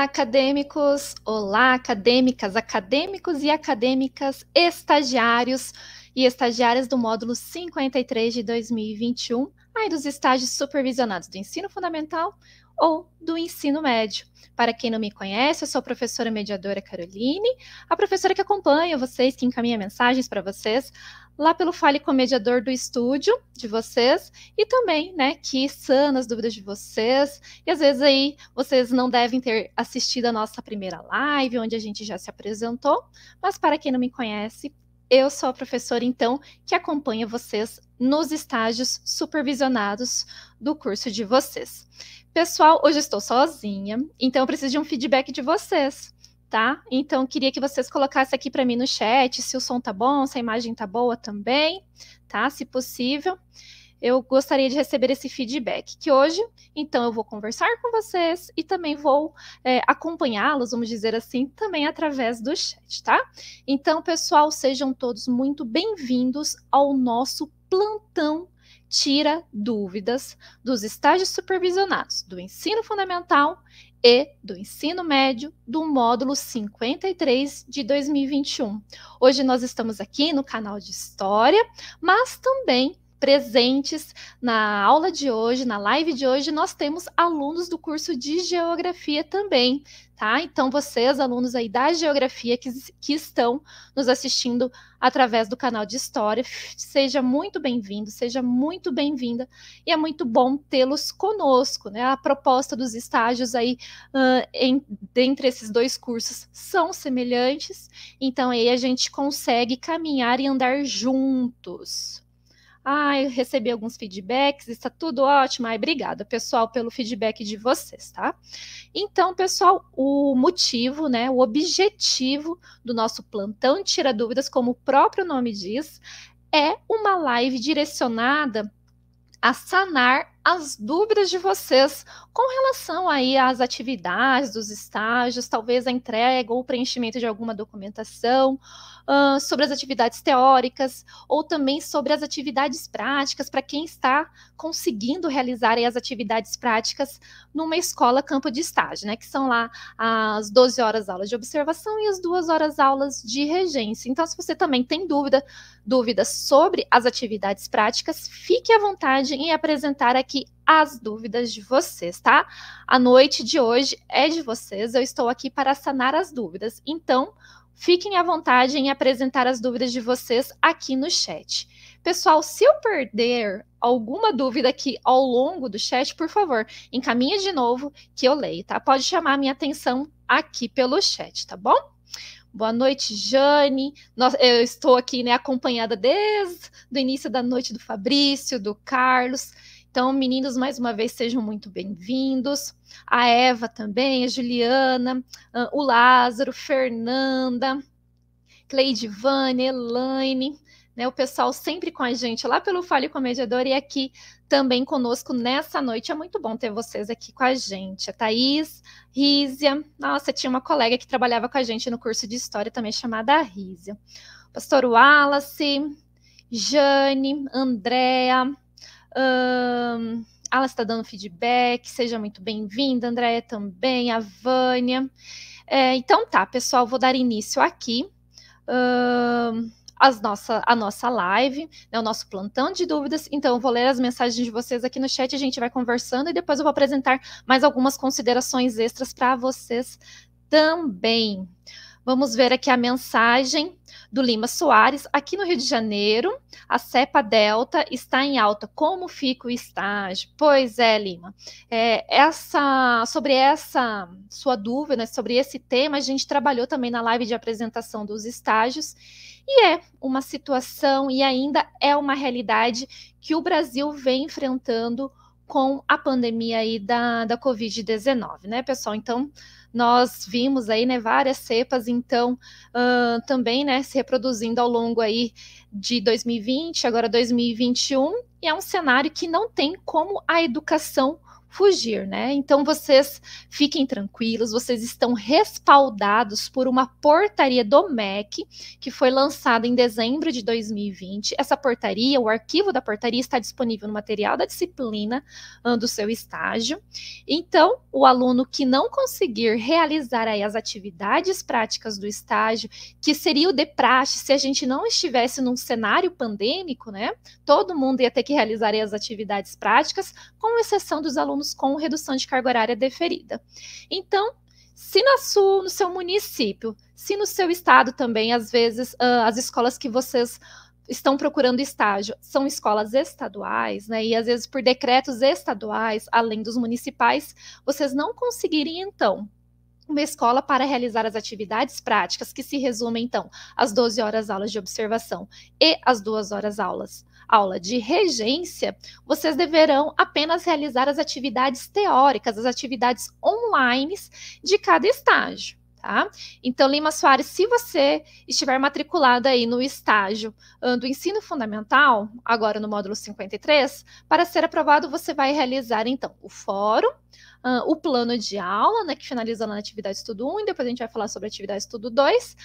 Olá, acadêmicos! Olá, acadêmicas, acadêmicos e acadêmicas, estagiários e estagiárias do módulo 53 de 2021, aí dos estágios supervisionados do ensino fundamental ou do ensino médio. Para quem não me conhece, eu sou a professora mediadora Caroline, a professora que acompanha vocês, que encaminha mensagens para vocês lá pelo Fale comediador do estúdio de vocês e também, né, que sana as dúvidas de vocês. E às vezes aí vocês não devem ter assistido a nossa primeira live, onde a gente já se apresentou, mas para quem não me conhece, eu sou a professora então que acompanha vocês nos estágios supervisionados do curso de vocês. Pessoal, hoje estou sozinha, então eu preciso de um feedback de vocês tá? Então queria que vocês colocassem aqui para mim no chat se o som tá bom, se a imagem tá boa também, tá? Se possível. Eu gostaria de receber esse feedback, que hoje, então, eu vou conversar com vocês e também vou é, acompanhá-los, vamos dizer assim, também através do chat, tá? Então, pessoal, sejam todos muito bem-vindos ao nosso plantão tira dúvidas dos estágios supervisionados do ensino fundamental e do ensino médio do módulo 53 de 2021. Hoje nós estamos aqui no canal de História, mas também presentes na aula de hoje, na live de hoje, nós temos alunos do curso de geografia também, tá? Então, vocês, alunos aí da geografia que, que estão nos assistindo através do canal de história, seja muito bem-vindo, seja muito bem-vinda, e é muito bom tê-los conosco, né? A proposta dos estágios aí uh, em, dentre esses dois cursos são semelhantes, então aí a gente consegue caminhar e andar juntos. Ai, ah, recebi alguns feedbacks, está tudo ótimo. Ai, obrigada, pessoal, pelo feedback de vocês, tá? Então, pessoal, o motivo, né, o objetivo do nosso plantão Tira Dúvidas, como o próprio nome diz, é uma live direcionada a sanar as dúvidas de vocês com relação aí às atividades dos estágios, talvez a entrega ou preenchimento de alguma documentação, sobre as atividades teóricas ou também sobre as atividades práticas para quem está conseguindo realizar aí, as atividades práticas numa escola campo de estágio, né? Que são lá as 12 horas aulas de observação e as duas horas aulas de regência. Então, se você também tem dúvida, dúvidas sobre as atividades práticas, fique à vontade em apresentar aqui as dúvidas de vocês, tá? A noite de hoje é de vocês, eu estou aqui para sanar as dúvidas. Então, Fiquem à vontade em apresentar as dúvidas de vocês aqui no chat. Pessoal, se eu perder alguma dúvida aqui ao longo do chat, por favor, encaminhe de novo que eu leio, tá? Pode chamar a minha atenção aqui pelo chat, tá bom? Boa noite, Jane. Nós, eu estou aqui né, acompanhada desde o início da noite do Fabrício, do Carlos. Então, meninos, mais uma vez, sejam muito bem-vindos. A Eva também, a Juliana, ah, o Lázaro, Fernanda, Vane, Elaine, né? O pessoal sempre com a gente lá pelo Fale Comediador e aqui também conosco nessa noite. É muito bom ter vocês aqui com a gente. A Thaís, Rízia. Nossa, tinha uma colega que trabalhava com a gente no curso de História também chamada Rízia. Pastor Wallace, Jane, Andréa, um, ela está dando feedback, seja muito bem-vinda, Andréia também, a Vânia. É, então tá, pessoal, vou dar início aqui um, as nossa, a nossa live, né, o nosso plantão de dúvidas. Então, eu vou ler as mensagens de vocês aqui no chat, a gente vai conversando e depois eu vou apresentar mais algumas considerações extras para vocês também. Vamos ver aqui a mensagem do Lima Soares, aqui no Rio de Janeiro, a cepa delta está em alta. Como fica o estágio? Pois é, Lima. É, essa, sobre essa sua dúvida, né, sobre esse tema, a gente trabalhou também na live de apresentação dos estágios. E é uma situação e ainda é uma realidade que o Brasil vem enfrentando com a pandemia aí da, da Covid-19, né, pessoal? Então, nós vimos aí, né, várias cepas, então, uh, também, né, se reproduzindo ao longo aí de 2020, agora 2021, e é um cenário que não tem como a educação fugir, né? Então vocês fiquem tranquilos, vocês estão respaldados por uma portaria do MEC que foi lançada em dezembro de 2020. Essa portaria, o arquivo da portaria está disponível no material da disciplina ah, do seu estágio. Então, o aluno que não conseguir realizar aí as atividades práticas do estágio, que seria o de praxe se a gente não estivesse num cenário pandêmico, né? Todo mundo ia ter que realizar as atividades práticas, com exceção dos alunos com redução de carga horária deferida. Então, se na sua, no seu município, se no seu estado também, às vezes, uh, as escolas que vocês estão procurando estágio são escolas estaduais, né? E às vezes por decretos estaduais, além dos municipais, vocês não conseguirem então uma escola para realizar as atividades práticas que se resumem então às 12 horas aulas de observação e às 2 horas aulas aula de regência, vocês deverão apenas realizar as atividades teóricas, as atividades online de cada estágio. Tá? Então, Lima Soares, se você estiver matriculado aí no estágio do ensino fundamental, agora no módulo 53, para ser aprovado, você vai realizar então o fórum, uh, o plano de aula, né, que finaliza lá na atividade estudo 1, e depois a gente vai falar sobre a atividade estudo 2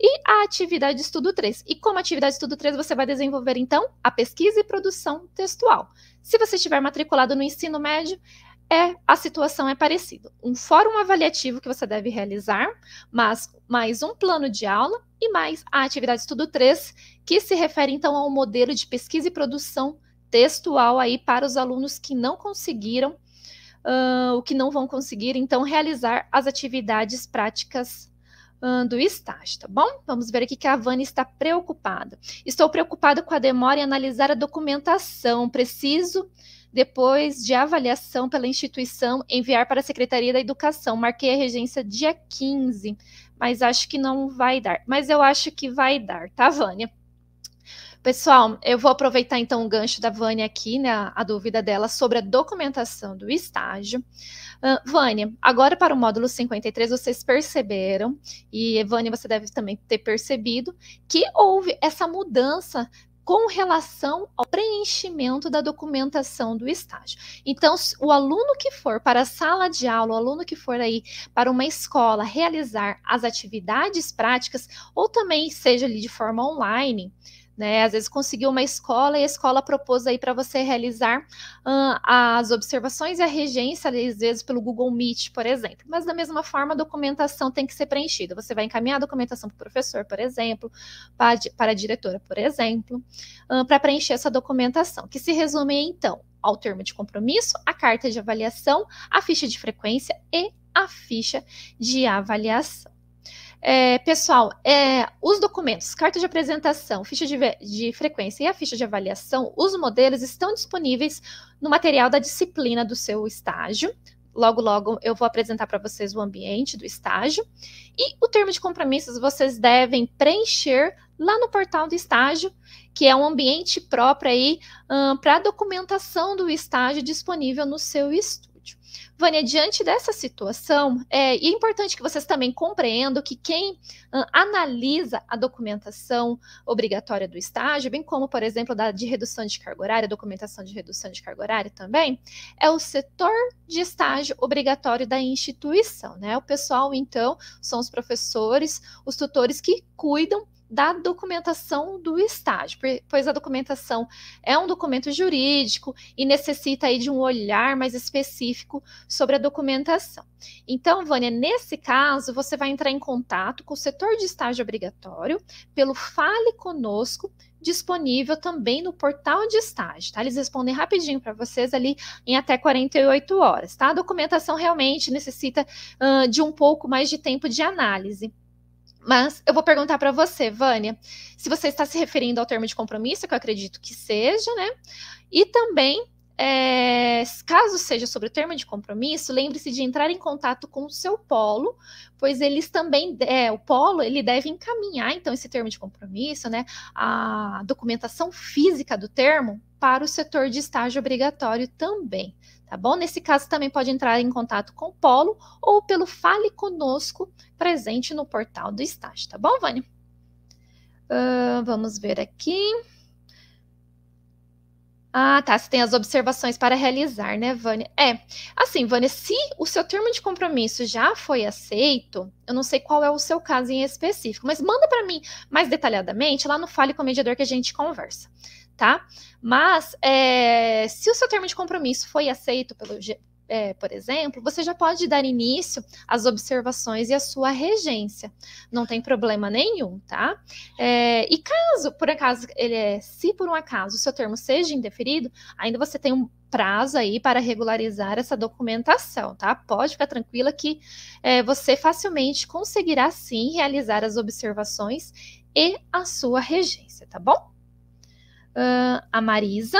e a atividade estudo 3. E como atividade estudo 3, você vai desenvolver então a pesquisa e produção textual. Se você estiver matriculado no ensino médio, é, a situação é parecida. Um fórum avaliativo que você deve realizar, mas mais um plano de aula e mais a atividade estudo 3, que se refere então ao modelo de pesquisa e produção textual aí para os alunos que não conseguiram uh, o que não vão conseguir, então, realizar as atividades práticas uh, do estágio, tá bom? Vamos ver aqui que a Vani está preocupada. Estou preocupada com a demora em analisar a documentação. Preciso depois de avaliação pela instituição, enviar para a Secretaria da Educação. Marquei a regência dia 15, mas acho que não vai dar. Mas eu acho que vai dar, tá, Vânia? Pessoal, eu vou aproveitar então o gancho da Vânia aqui, né, a, dúvida dela sobre a documentação do estágio. Uh, Vânia, agora para o módulo 53, vocês perceberam, e Vânia, você deve também ter percebido, que houve essa mudança com relação ao preenchimento da documentação do estágio. Então, o aluno que for para a sala de aula, o aluno que for aí para uma escola realizar as atividades práticas, ou também seja ali de forma online, né? Às vezes conseguiu uma escola e a escola propôs aí para você realizar uh, as observações e a regência, às vezes pelo Google Meet, por exemplo. Mas da mesma forma, a documentação tem que ser preenchida. Você vai encaminhar a documentação para o professor, por exemplo, para, a diretora, por exemplo, uh, para preencher essa documentação, que se resume então ao termo de compromisso, a carta de avaliação, a ficha de frequência e a ficha de avaliação. É, pessoal, é, os documentos, carta de apresentação, ficha de, de, frequência e a ficha de avaliação, os modelos estão disponíveis no material da disciplina do seu estágio. Logo, logo eu vou apresentar para vocês o ambiente do estágio. E o termo de compromissos vocês devem preencher lá no portal do estágio, que é um ambiente próprio aí um, para a documentação do estágio disponível no seu estudo. Vânia, diante dessa situação, é, é importante que vocês também compreendam que quem uh, analisa a documentação obrigatória do estágio, bem como, por exemplo, da de redução de carga horária, documentação de redução de carga horária também, é o setor de estágio obrigatório da instituição, né? O pessoal, então, são os professores, os tutores que cuidam da documentação do estágio, pois a documentação é um documento jurídico e necessita aí de um olhar mais específico sobre a documentação. Então, Vânia, nesse caso, você vai entrar em contato com o setor de estágio obrigatório pelo Fale Conosco, disponível também no portal de estágio, tá? Eles respondem rapidinho para vocês ali em até 48 horas, tá? A documentação realmente necessita uh, de um pouco mais de tempo de análise. Mas eu vou perguntar para você, Vânia, se você está se referindo ao termo de compromisso, que eu acredito que seja, né? E também, é, caso seja sobre o termo de compromisso, lembre-se de entrar em contato com o seu polo, pois eles também, é, o polo, ele deve encaminhar, então, esse termo de compromisso, né? A documentação física do termo para o setor de estágio obrigatório também tá bom? Nesse caso, também pode entrar em contato com o Polo ou pelo Fale Conosco presente no portal do estágio, tá bom, Vânia? Uh, vamos ver aqui. Ah, tá. Você tem as observações para realizar, né, Vânia? É. Assim, Vânia, se o seu termo de compromisso já foi aceito, eu não sei qual é o seu caso em específico, mas manda para mim mais detalhadamente lá no Fale com o Mediador que a gente conversa tá? Mas é, se o seu termo de compromisso foi aceito pelo, é, por exemplo, você já pode dar início às observações e à sua regência. Não tem problema nenhum, tá? É, e caso, por acaso, ele é, se por um acaso o seu termo seja indeferido, ainda você tem um prazo aí para regularizar essa documentação, tá? Pode ficar tranquila que você facilmente conseguirá sim realizar as observações e a sua regência, tá bom? uh, a Marisa.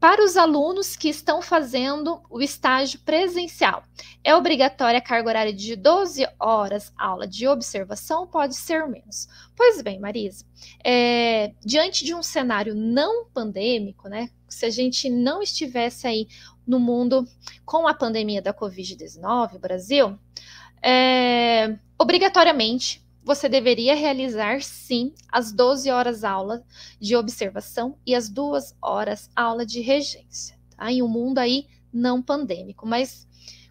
Para os alunos que estão fazendo o estágio presencial, é obrigatória a carga horária de 12 horas aula de observação, pode ser menos. Pois bem, Marisa, é, diante de um cenário não pandêmico, né? Se a gente não estivesse aí no mundo com a pandemia da Covid-19, Brasil, é, obrigatoriamente você deveria realizar, sim, as 12 horas aula de observação e as duas horas aula de regência, tá? Em um mundo aí não pandêmico, mas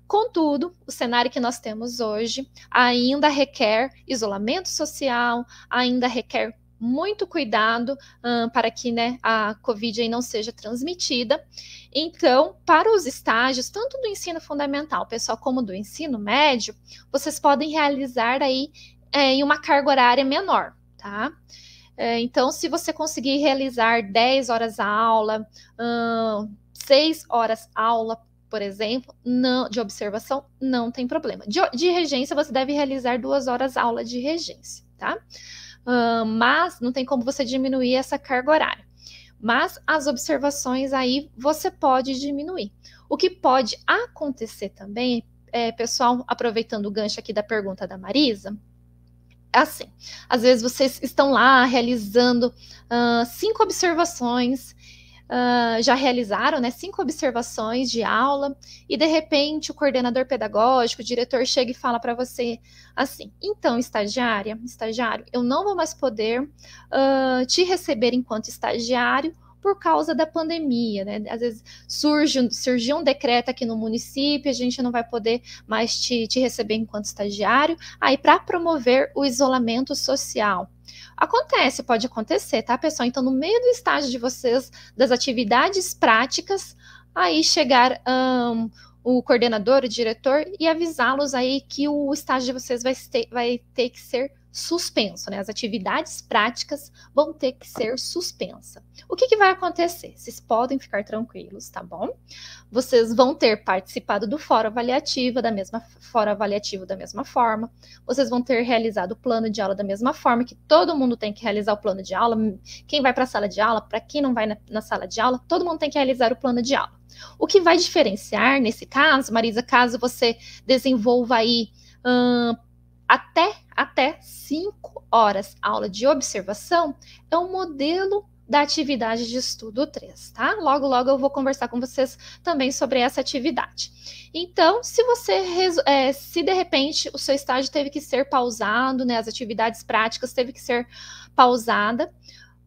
Contudo, o cenário que nós temos hoje ainda requer isolamento social, ainda requer muito cuidado hum, para que né, a Covid não seja transmitida. Então, para os estágios, tanto do ensino fundamental, pessoal, como do ensino médio, vocês podem realizar aí é, uma carga horária menor, tá? É, então, se você conseguir realizar 10 horas a aula, hum, 6 horas aula, por exemplo, não, de observação, não tem problema. De, de, regência, você deve realizar duas horas aula de regência, tá? Hum, mas não tem como você diminuir essa carga horária. Mas as observações aí você pode diminuir. O que pode acontecer também, é, pessoal, aproveitando o gancho aqui da pergunta da Marisa, é assim, às vezes vocês estão lá realizando uh, cinco observações, uh, já realizaram né, cinco observações de aula, e de repente o coordenador pedagógico, o diretor chega e fala para você assim: então, estagiária, estagiário, eu não vou mais poder uh, te receber enquanto estagiário por causa da pandemia, né? Às vezes surge, surgiu um decreto aqui no município, a gente não vai poder mais te, te receber enquanto estagiário, aí para promover o isolamento social. Acontece, pode acontecer, tá, pessoal? Então, no meio do estágio de vocês, das atividades práticas, aí chegar um, o coordenador, o diretor, e avisá-los aí que o estágio de vocês vai ter, vai ter que ser suspenso, né? As atividades práticas vão ter que ser suspensa. O que, que vai acontecer? Vocês podem ficar tranquilos, tá bom? Vocês vão ter participado do fórum avaliativo da mesma fórum avaliativo da mesma forma. Vocês vão ter realizado o plano de aula da mesma forma que todo mundo tem que realizar o plano de aula. Quem vai para a sala de aula, para quem não vai na, na sala de aula, todo mundo tem que realizar o plano de aula. O que vai diferenciar nesse caso, Marisa, caso você desenvolva aí até até 5 horas. A aula de observação é um modelo da atividade de estudo 3, tá? Logo, logo eu vou conversar com vocês também sobre essa atividade. Então, se você, é, se de repente o seu estágio teve que ser pausado, né, as atividades práticas teve que ser pausada,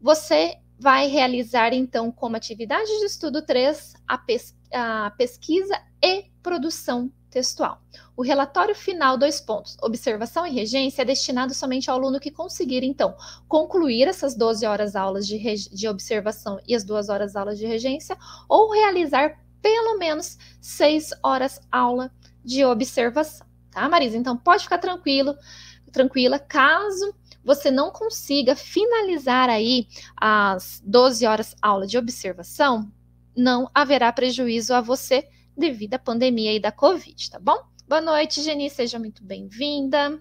você vai realizar, então, como atividade de estudo 3, a, pes a pesquisa e produção textual. O relatório final, dois pontos, observação e regência, é destinado somente ao aluno que conseguir, então, concluir essas 12 horas aulas de, de observação e as duas horas aulas de regência, ou realizar pelo menos seis horas aula de observação, tá, Marisa? Então, pode ficar tranquilo, tranquila, caso você não consiga finalizar aí as 12 horas aula de observação, não haverá prejuízo a você, devido à pandemia e da Covid, tá bom? Boa noite, Geni, seja muito bem-vinda.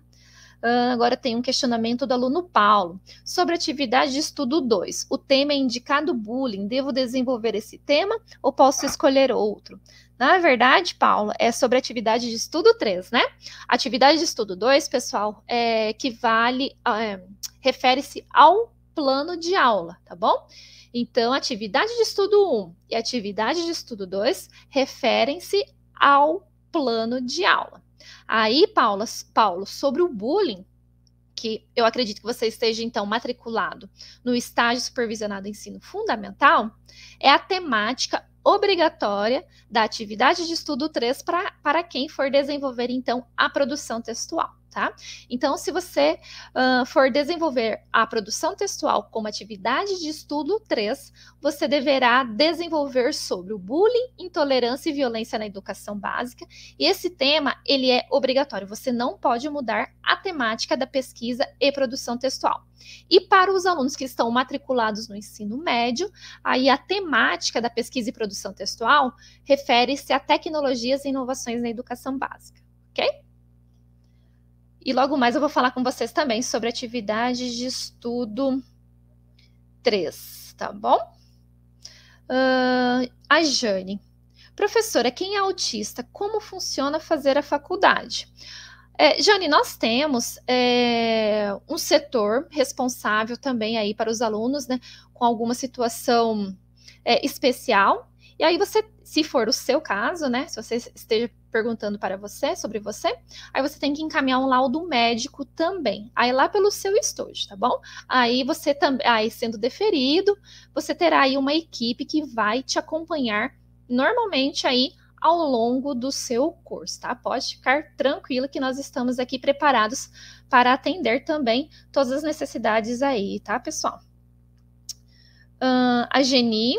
Uh, agora tem um questionamento do aluno Paulo sobre atividade de estudo 2. O tema é indicado bullying. Devo desenvolver esse tema ou posso escolher outro? Na verdade, Paulo, é sobre atividade de estudo 3, né? Atividade de estudo 2, pessoal, é que vale, ah, é, refere-se ao plano de aula, tá bom? Então, atividade de estudo 1 e atividade de estudo 2 referem-se ao plano de aula. Aí, Paula, Paulo, sobre o bullying, que eu acredito que você esteja então matriculado no estágio supervisionado ensino fundamental, é a temática obrigatória da atividade de estudo 3 para quem for desenvolver então a produção textual. Tá? Então, se você uh, for desenvolver a produção textual como atividade de estudo 3, você deverá desenvolver sobre o bullying, intolerância e violência na educação básica. E esse tema, ele é obrigatório, você não pode mudar a temática da pesquisa e produção textual. E para os alunos que estão matriculados no ensino médio, aí a temática da pesquisa e produção textual refere-se a tecnologias e inovações na educação básica, ok? E logo mais eu vou falar com vocês também sobre atividades de estudo 3, tá bom? Uh, a Jane. Professora, quem é autista? Como funciona fazer a faculdade? É, Jane, nós temos é, um setor responsável também aí para os alunos, né, com alguma situação é, especial. E aí você, se for o seu caso, né, se você esteja perguntando para você, sobre você, aí você tem que encaminhar um laudo médico também. Aí lá pelo seu estojo, tá bom? Aí você também, aí sendo deferido, você terá aí uma equipe que vai te acompanhar normalmente aí ao longo do seu curso, tá? Pode ficar tranquilo que nós estamos aqui preparados para atender também todas as necessidades aí, tá, pessoal? Uh, a Geni,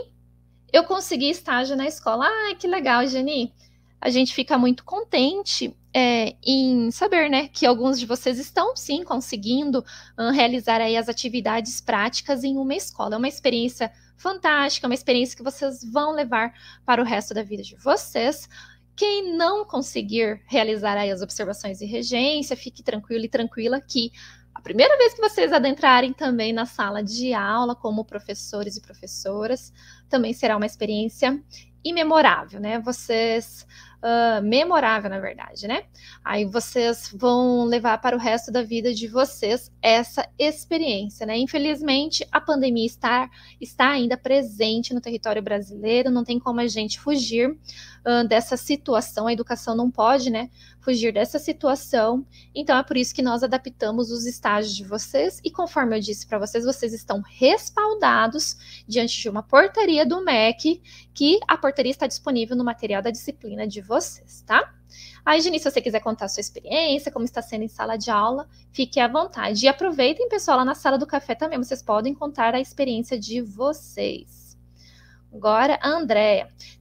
eu consegui estágio na escola. Ah, que legal, Geni a gente fica muito contente é, em saber, né, que alguns de vocês estão sim conseguindo realizar aí as atividades práticas em uma escola. É uma experiência fantástica, é uma experiência que vocês vão levar para o resto da vida de vocês. Quem não conseguir realizar aí as observações e regência, fique tranquilo e tranquila que a primeira vez que vocês adentrarem também na sala de aula como professores e professoras, também será uma experiência imemorável, né? Vocês uh, memorável, na verdade, né? Aí vocês vão levar para o resto da vida de vocês essa experiência, né? Infelizmente, a pandemia está, está ainda presente no território brasileiro, não tem como a gente fugir uh, dessa situação, a educação não pode, né? Fugir dessa situação. Então, é por isso que nós adaptamos os estágios de vocês e, conforme eu disse para vocês, vocês estão respaldados diante de uma portaria do MEC que a portaria está disponível no material da disciplina de vocês, tá? Aí, Geni, se você quiser contar a sua experiência, como está sendo em sala de aula, fique à vontade. E aproveitem, pessoal, lá na sala do café também, vocês podem contar a experiência de vocês. Agora, a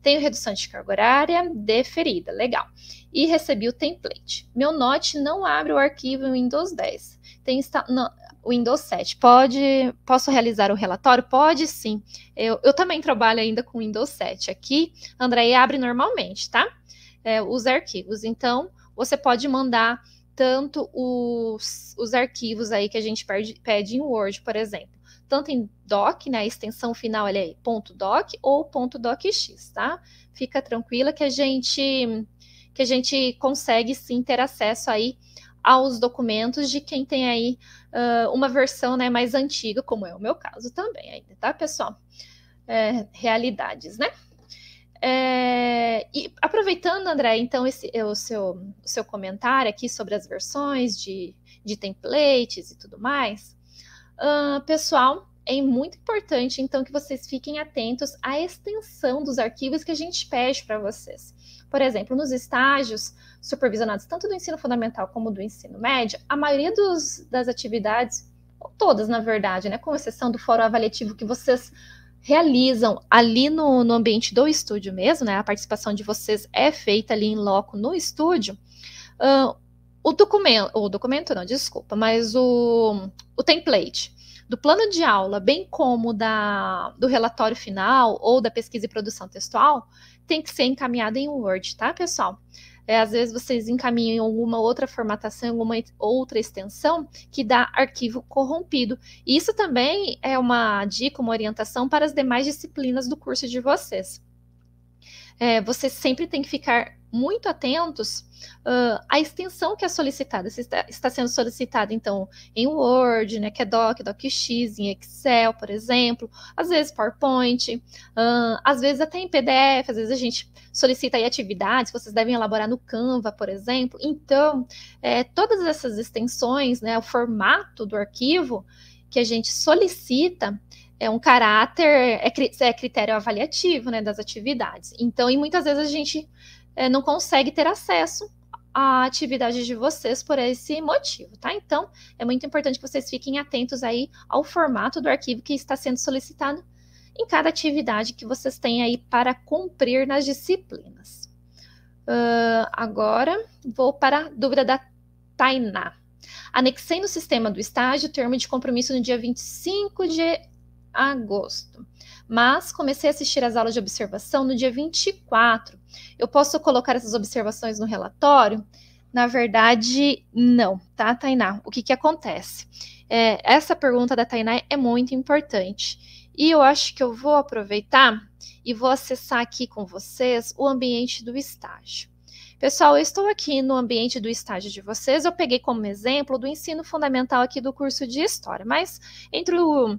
Tenho redução de carga horária deferida, legal. E recebi o template. Meu note não abre o arquivo em Windows 10. Tem insta... não, Windows 7. Pode, posso realizar o relatório? Pode sim. Eu, eu também trabalho ainda com Windows 7 aqui. Andréia abre normalmente, tá? É, os arquivos. Então, você pode mandar tanto os, os arquivos aí que a gente perde, pede em Word, por exemplo, tanto em doc, né, a extensão final aí é ponto .doc ou .docx, tá? Fica tranquila que a gente que a gente consegue sim ter acesso aí aos documentos de quem tem aí uh, uma versão né, mais antiga, como é o meu caso também ainda, tá, pessoal? É, realidades, né? É, e aproveitando, André, então, esse, é, o, seu, o seu comentário aqui sobre as versões de, de templates e tudo mais, uh, pessoal, é muito importante, então, que vocês fiquem atentos à extensão dos arquivos que a gente pede para vocês. Por exemplo, nos estágios, supervisionados tanto do ensino fundamental como do ensino médio, a maioria dos, das atividades, todas na verdade, né, com exceção do fórum avaliativo que vocês realizam ali no, no ambiente do estúdio mesmo, né, a participação de vocês é feita ali em loco no estúdio, uh, o documento, o documento não, desculpa, mas o, o template do plano de aula, bem como da, do relatório final ou da pesquisa e produção textual, tem que ser encaminhado em Word, tá, pessoal? É, às vezes vocês encaminham em alguma outra formatação, alguma outra extensão que dá arquivo corrompido. Isso também é uma dica, uma orientação para as demais disciplinas do curso de vocês é, você sempre tem que ficar muito atentos uh, à extensão que é solicitada. Se está, está, sendo solicitada, então, em Word, né, que é Doc, DocX, em Excel, por exemplo, às vezes PowerPoint, uh, às vezes até em PDF, às vezes a gente solicita aí atividades, vocês devem elaborar no Canva, por exemplo. Então, é, todas essas extensões, né, o formato do arquivo que a gente solicita, é um caráter, é, é, critério avaliativo né, das atividades. Então, e muitas vezes a gente é, não consegue ter acesso à atividade de vocês por esse motivo, tá? Então, é muito importante que vocês fiquem atentos aí ao formato do arquivo que está sendo solicitado em cada atividade que vocês têm aí para cumprir nas disciplinas. Uh, agora, vou para a dúvida da Tainá. Anexei no sistema do estágio o termo de compromisso no dia 25 de agosto. Mas comecei a assistir as aulas de observação no dia 24. Eu posso colocar essas observações no relatório? Na verdade, não, tá, Tainá? O que, que acontece? É, essa pergunta da Tainá é muito importante. E eu acho que eu vou aproveitar e vou acessar aqui com vocês o ambiente do estágio. Pessoal, eu estou aqui no ambiente do estágio de vocês. Eu peguei como exemplo do ensino fundamental aqui do curso de História, mas entre o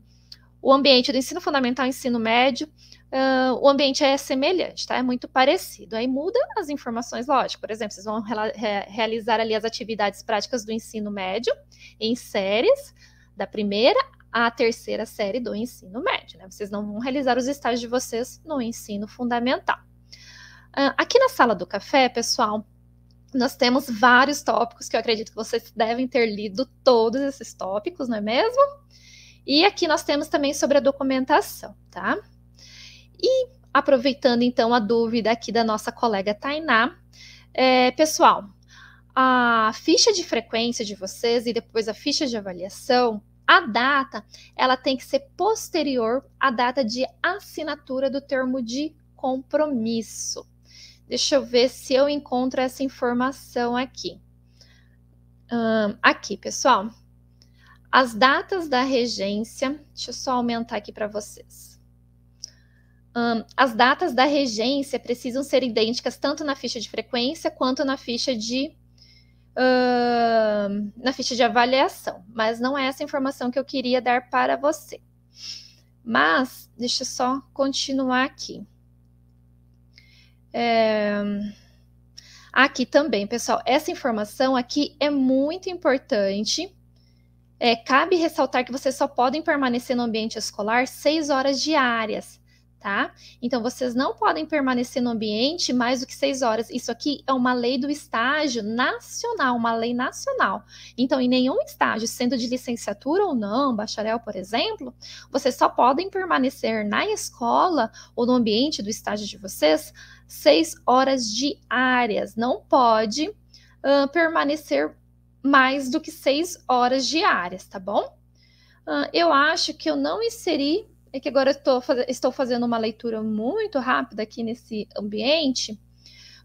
o ambiente do ensino fundamental e ensino médio, uh, o ambiente é semelhante, tá? É muito parecido. Aí muda as informações, lógico. Por exemplo, vocês vão re realizar ali as atividades práticas do ensino médio em séries, da primeira à terceira série do ensino médio, né? Vocês não vão realizar os estágios de vocês no ensino fundamental. Uh, aqui na sala do café, pessoal, nós temos vários tópicos que eu acredito que vocês devem ter lido todos esses tópicos, não é mesmo? E aqui nós temos também sobre a documentação, tá? E aproveitando então a dúvida aqui da nossa colega Tainá, é, pessoal, a ficha de frequência de vocês e depois a ficha de avaliação, a data, ela tem que ser posterior à data de assinatura do termo de compromisso. Deixa eu ver se eu encontro essa informação aqui. Um, aqui, pessoal. As datas da regência, deixa eu só aumentar aqui para vocês. Um, as datas da regência precisam ser idênticas tanto na ficha de frequência quanto na ficha de uh, na ficha de avaliação, mas não é essa informação que eu queria dar para você. Mas deixa eu só continuar aqui. É... Aqui também, pessoal, essa informação aqui é muito importante é, cabe ressaltar que vocês só podem permanecer no ambiente escolar seis horas diárias, tá? Então, vocês não podem permanecer no ambiente mais do que seis horas. Isso aqui é uma lei do estágio nacional, uma lei nacional. Então, em nenhum estágio, sendo de licenciatura ou não, bacharel, por exemplo, vocês só podem permanecer na escola ou no ambiente do estágio de vocês seis horas diárias. Não pode uh, permanecer mais do que seis horas diárias, tá bom? Uh, eu acho que eu não inseri, é que agora estou, estou fazendo uma leitura muito rápida aqui nesse ambiente,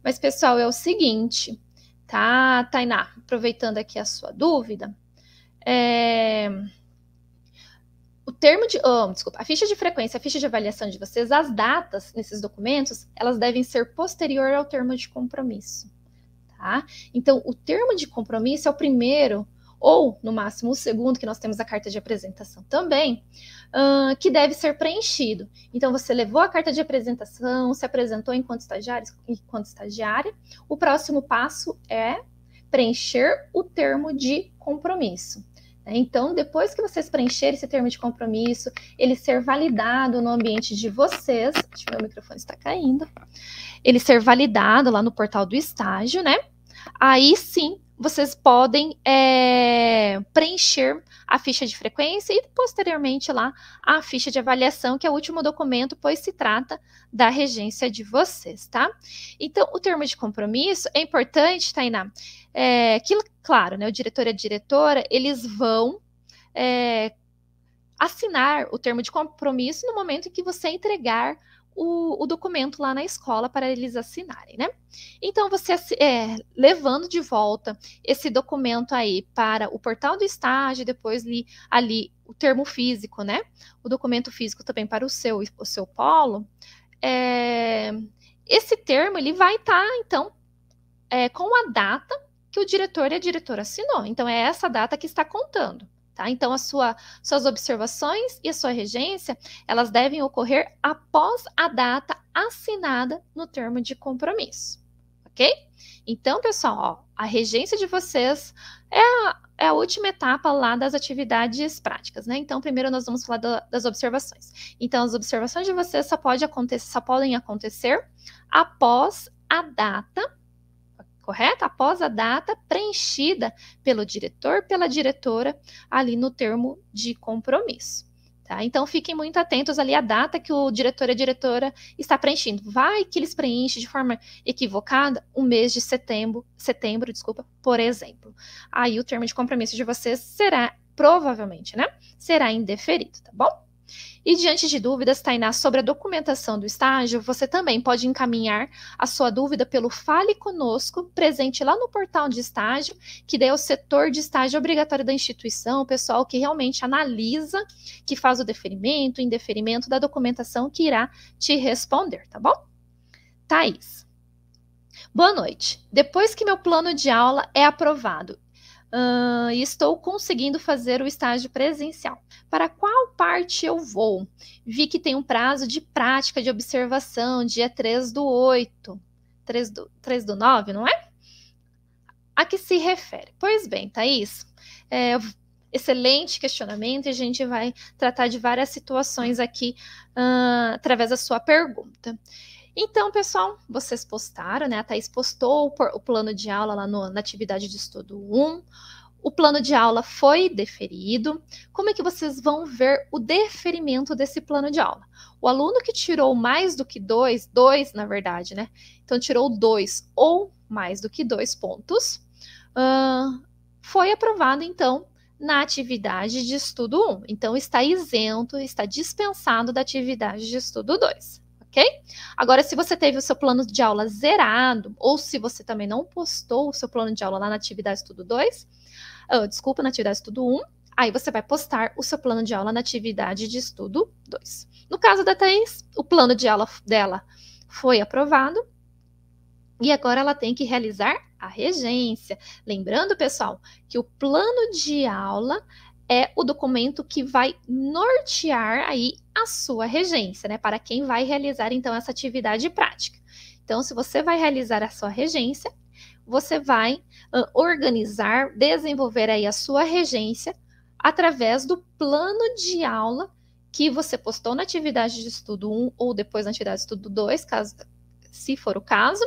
mas pessoal, é o seguinte, tá, Tainá? Aproveitando aqui a sua dúvida, é... o termo de, oh, desculpa, a ficha de frequência, a ficha de avaliação de vocês, as datas nesses documentos, elas devem ser posterior ao termo de compromisso. Tá? Então, o termo de compromisso é o primeiro ou, no máximo, o segundo, que nós temos a carta de apresentação também, uh, que deve ser preenchido. Então, você levou a carta de apresentação, se apresentou enquanto estagiário, enquanto estagiária. O próximo passo é preencher o termo de compromisso. Né? Então, depois que vocês preencherem esse termo de compromisso, ele ser validado no ambiente de vocês, acho que meu microfone está caindo, ele ser validado lá no portal do estágio, né? aí sim vocês podem é, preencher a ficha de frequência e posteriormente lá a ficha de avaliação, que é o último documento, pois se trata da regência de vocês, tá? Então, o termo de compromisso é importante, Tainá, é, que, claro, né, o diretor e a diretora, eles vão é, assinar o termo de compromisso no momento em que você entregar o, o, documento lá na escola para eles assinarem, né? Então, você é, levando de volta esse documento aí para o portal do estágio, depois li, ali o termo físico, né? O documento físico também para o seu, o seu polo. É, esse termo, ele vai estar, tá, então, é, com a data que o diretor e a diretora assinou. Então, é essa data que está contando. Tá? Então, as sua, suas observações e a sua regência, elas devem ocorrer após a data assinada no termo de compromisso, ok? Então, pessoal, ó, a regência de vocês é a, é a, última etapa lá das atividades práticas, né? Então, primeiro nós vamos falar das observações. Então, as observações de vocês só, pode acontecer, só podem acontecer após a data correto? Após a data preenchida pelo diretor, pela diretora, ali no termo de compromisso. Tá? Então, fiquem muito atentos ali à data que o diretor e a diretora está preenchendo. Vai que eles preenchem de forma equivocada o um mês de setembro, setembro, desculpa, por exemplo. Aí o termo de compromisso de vocês será, provavelmente, né? Será indeferido, tá bom? E diante de dúvidas, Tainá, sobre a documentação do estágio, você também pode encaminhar a sua dúvida pelo Fale Conosco, presente lá no portal de estágio, que daí é o setor de estágio obrigatório da instituição, o pessoal que realmente analisa, que faz o deferimento, indeferimento da documentação que irá te responder, tá bom? Thaís. Boa noite. Depois que meu plano de aula é aprovado, uh, e estou conseguindo fazer o estágio presencial. Para qual parte eu vou? Vi que tem um prazo de prática de observação, dia 3 é do 8. 3 do, 3 do 9, não é? A que se refere? Pois bem, Thaís, é, excelente questionamento e a gente vai tratar de várias situações aqui uh, através da sua pergunta. Então, pessoal, vocês postaram, né? A Thaís postou o, plano de aula lá no, na atividade de estudo 1. O plano de aula foi deferido. Como é que vocês vão ver o deferimento desse plano de aula? O aluno que tirou mais do que dois, dois, na verdade, né? Então, tirou dois ou mais do que dois pontos, uh, foi aprovado, então, na atividade de estudo 1. Então, está isento, está dispensado da atividade de estudo 2 ok? Agora, se você teve o seu plano de aula zerado, ou se você também não postou o seu plano de aula lá na atividade estudo 2, uh, ah, desculpa, na atividade estudo 1, aí você vai postar o seu plano de aula na atividade de estudo 2. No caso da Thais, o plano de aula dela foi aprovado, e agora ela tem que realizar a regência. Lembrando, pessoal, que o plano de aula é o documento que vai nortear aí a sua regência, né? Para quem vai realizar então essa atividade prática. Então, se você vai realizar a sua regência, você vai uh, organizar, desenvolver aí a sua regência através do plano de aula que você postou na atividade de estudo 1 ou depois na atividade de estudo 2, caso se for o caso,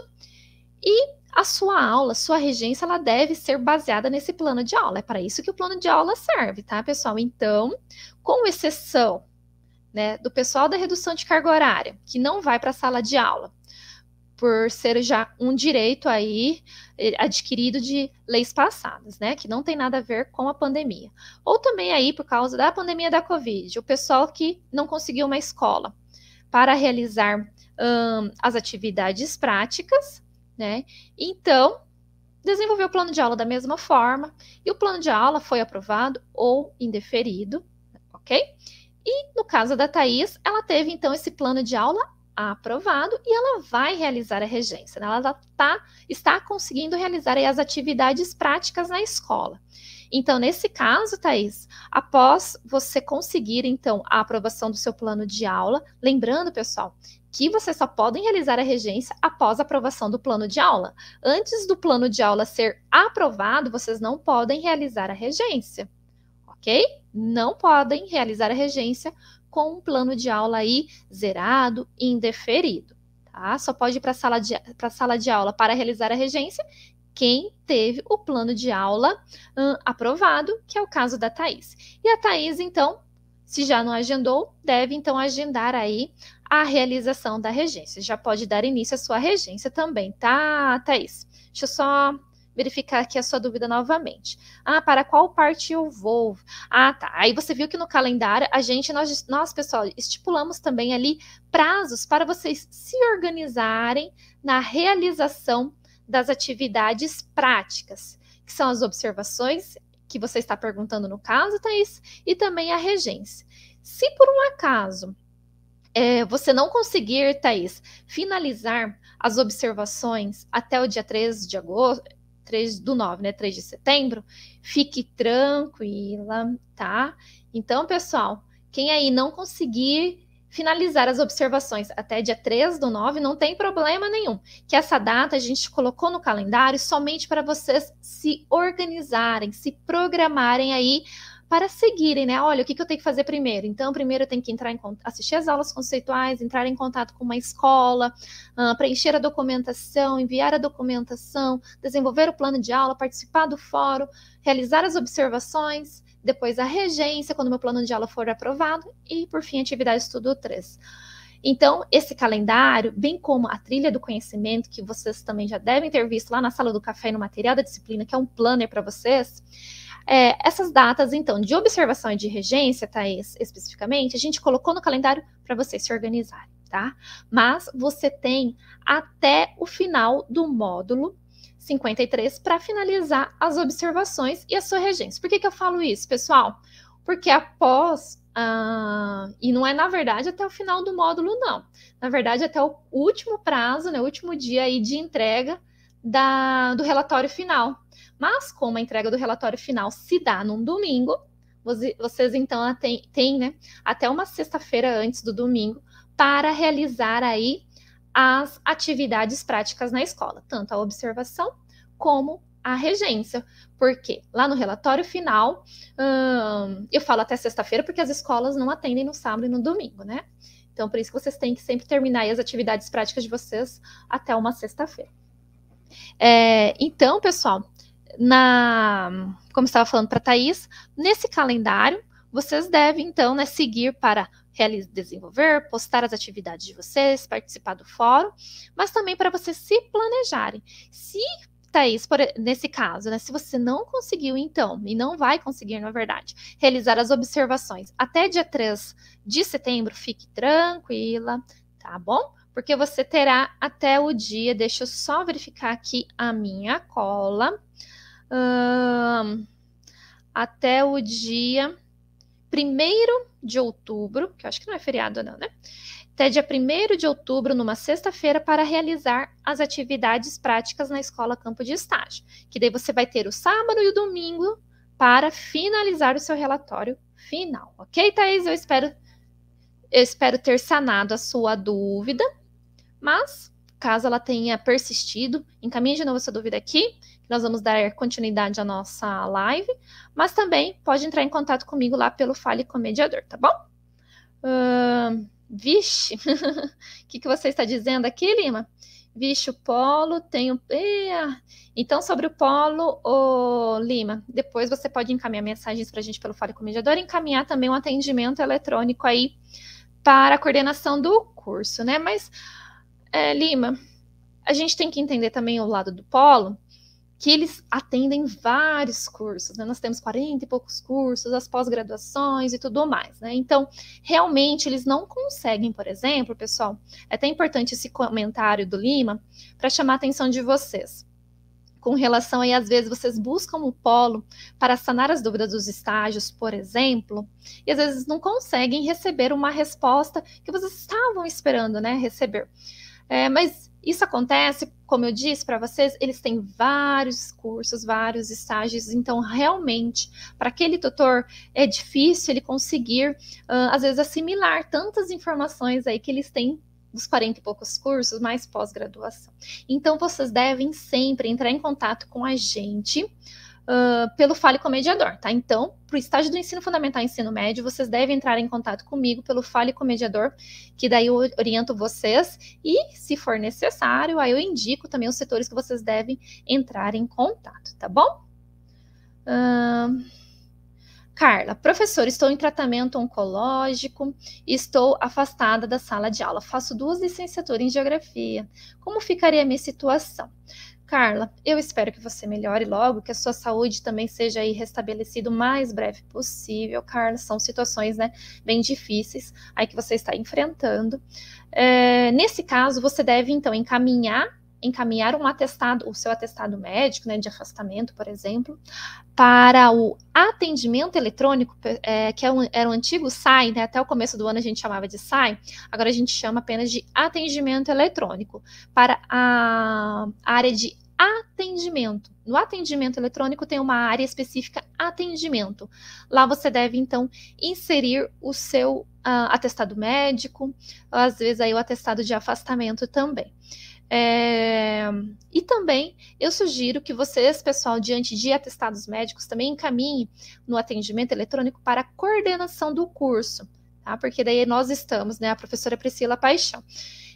e a sua aula, sua regência, ela deve ser baseada nesse plano de aula. É para isso que o plano de aula serve, tá, pessoal? Então, com exceção né, do pessoal da redução de carga horária, que não vai para a sala de aula, por ser já um direito aí eh, adquirido de leis passadas, né, que não tem nada a ver com a pandemia. Ou também aí por causa da pandemia da Covid, o pessoal que não conseguiu uma escola para realizar hum, as atividades práticas, né? Então, desenvolveu o plano de aula da mesma forma e o plano de aula foi aprovado ou indeferido, ok? E no caso da Thais, ela teve então esse plano de aula aprovado e ela vai realizar a regência. Né? Ela tá, está conseguindo realizar as atividades práticas na escola. Então, nesse caso, Thaís, após você conseguir, então, a aprovação do seu plano de aula, lembrando, pessoal, que vocês só podem realizar a regência após a aprovação do plano de aula. Antes do plano de aula ser aprovado, vocês não podem realizar a regência, ok? Não podem realizar a regência com um plano de aula aí zerado indeferido, tá? Só pode ir para sala de, a sala de aula para realizar a regência quem teve o plano de aula hum, aprovado, que é o caso da Thaís. E a Thaís, então, se já não agendou, deve então agendar aí a realização da regência. Já pode dar início à sua regência também, tá, Thaís? Deixa eu só verificar aqui a sua dúvida novamente. Ah, para qual parte eu vou? Ah, tá. Aí você viu que no calendário a gente, nós, nós pessoal, estipulamos também ali prazos para vocês se organizarem na realização das atividades práticas, que são as observações que você está perguntando no caso, Thaís, e também a regência. Se por um acaso é, você não conseguir, Thaís, finalizar as observações até o dia 3 de agosto, 3 do 9, né? 3 de setembro, fique tranquila, tá? Então, pessoal, quem aí não conseguir finalizar as observações até dia 3 do 9, não tem problema nenhum. Que essa data a gente colocou no calendário somente para vocês se organizarem, se programarem aí para seguirem, né? Olha, o que, que eu tenho que fazer primeiro? Então, primeiro eu tenho que entrar em assistir as aulas conceituais, entrar em contato com uma escola, uh, preencher a documentação, enviar a documentação, desenvolver o plano de aula, participar do fórum, realizar as observações, depois a regência, quando meu plano de aula for aprovado, e por fim, atividade estudo 3. Então, esse calendário, bem como a trilha do conhecimento, que vocês também já devem ter visto lá na sala do café no material da disciplina, que é um planner para vocês, é, essas datas, então, de observação e de regência, Thaís, especificamente, a gente colocou no calendário para vocês se organizarem, tá? Mas você tem até o final do módulo 53 para finalizar as observações e a sua regência. Por que, que eu falo isso, pessoal? Porque após. Ah, e não é, na verdade, até o final do módulo, não. Na verdade, até o último prazo, né, o último dia aí de entrega da, do relatório final. Mas, como a entrega do relatório final se dá num domingo, vocês então têm, né, até uma sexta-feira antes do domingo para realizar aí as atividades práticas na escola, tanto a observação como a regência, porque lá no relatório final, hum, eu falo até sexta-feira, porque as escolas não atendem no sábado e no domingo, né? Então, por isso que vocês têm que sempre terminar as atividades práticas de vocês até uma sexta-feira. É, então, pessoal, na, como estava falando para a Thais, nesse calendário, vocês devem, então, né, seguir para desenvolver, postar as atividades de vocês, participar do fórum, mas também para vocês se planejarem. Se Thaís, por, nesse caso, né? Se você não conseguiu, então, e não vai conseguir, na verdade, realizar as observações até dia 3 de setembro, fique tranquila, tá bom? Porque você terá até o dia, deixa eu só verificar aqui a minha cola, hum, até o dia 1 de outubro, que eu acho que não é feriado, não, né? Até dia 1 de outubro, numa sexta-feira, para realizar as atividades práticas na escola campo de estágio. Que daí você vai ter o sábado e o domingo para finalizar o seu relatório final. Ok, Thaís? Eu espero, eu espero ter sanado a sua dúvida, mas caso ela tenha persistido, encaminhe de novo essa dúvida aqui nós vamos dar continuidade à nossa live, mas também pode entrar em contato comigo lá pelo Fale com Mediador, tá bom? Uh, vixe, o que, que você está dizendo aqui, Lima? Vixe, o polo tem um... Então, sobre o polo, o Lima, depois você pode encaminhar mensagens para a gente pelo Fale com e Mediador, encaminhar também um atendimento eletrônico aí para a coordenação do curso, né? Mas, é, Lima, a gente tem que entender também o lado do polo, que eles atendem vários cursos, né? Nós temos 40 e poucos cursos, as pós-graduações e tudo mais, né? Então, realmente, eles não conseguem, por exemplo, pessoal, é até importante esse comentário do Lima para chamar a atenção de vocês. Com relação aí, às vezes, vocês buscam um polo para sanar as dúvidas dos estágios, por exemplo, e às vezes não conseguem receber uma resposta que vocês estavam esperando, né? Receber. É, mas isso acontece, como eu disse para vocês, eles têm vários cursos, vários estágios, então realmente para aquele tutor é difícil ele conseguir, uh, às vezes, assimilar tantas informações aí que eles têm dos 40 e poucos cursos, mais pós-graduação. Então, vocês devem sempre entrar em contato com a gente uh, pelo Fale Comediador, tá? Então, para o estágio do ensino fundamental e ensino médio, vocês devem entrar em contato comigo pelo Fale Comediador, que daí eu oriento vocês e, se for necessário, aí eu indico também os setores que vocês devem entrar em contato, tá bom? Uh... Carla, professor, estou em tratamento oncológico, estou afastada da sala de aula, faço duas licenciaturas em geografia. Como ficaria a minha situação? Carla, eu espero que você melhore logo, que a sua saúde também seja aí restabelecida o mais breve possível. Carla, são situações, né, bem difíceis aí que você está enfrentando. É, nesse caso, você deve então encaminhar encaminhar um atestado, o seu atestado médico, né, de afastamento, por exemplo, para o atendimento eletrônico, é, que é um, era o um antigo SAI, né, até o começo do ano a gente chamava de SAI, agora a gente chama apenas de atendimento eletrônico, para a área de atendimento. No atendimento eletrônico tem uma área específica atendimento. Lá você deve então inserir o seu uh, atestado médico, às vezes aí o atestado de afastamento também. É... E também eu sugiro que vocês, pessoal, diante de atestados médicos, também encaminhem no atendimento eletrônico para a coordenação do curso, tá? Porque daí nós estamos, né? A professora Priscila Paixão.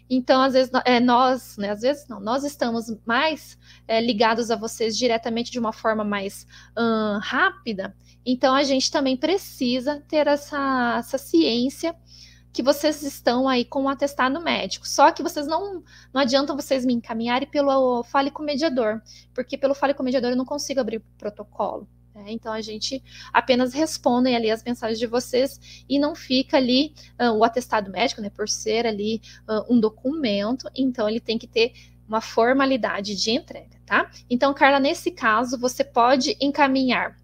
Então, às vezes, é, nós, né, às vezes não, nós estamos mais é, ligados a vocês diretamente de uma forma mais hum, rápida, então a gente também precisa ter essa, essa ciência que vocês estão aí com o um atestado médico. Só que vocês não não adianta vocês me encaminharem pelo fale com o mediador, porque pelo fale com o mediador eu não consigo abrir protocolo. Né? Então a gente apenas responde ali as mensagens de vocês e não fica ali uh, o atestado médico, né? Por ser ali uh, um documento, então ele tem que ter uma formalidade de entrega, tá? Então, Carla, nesse caso, você pode encaminhar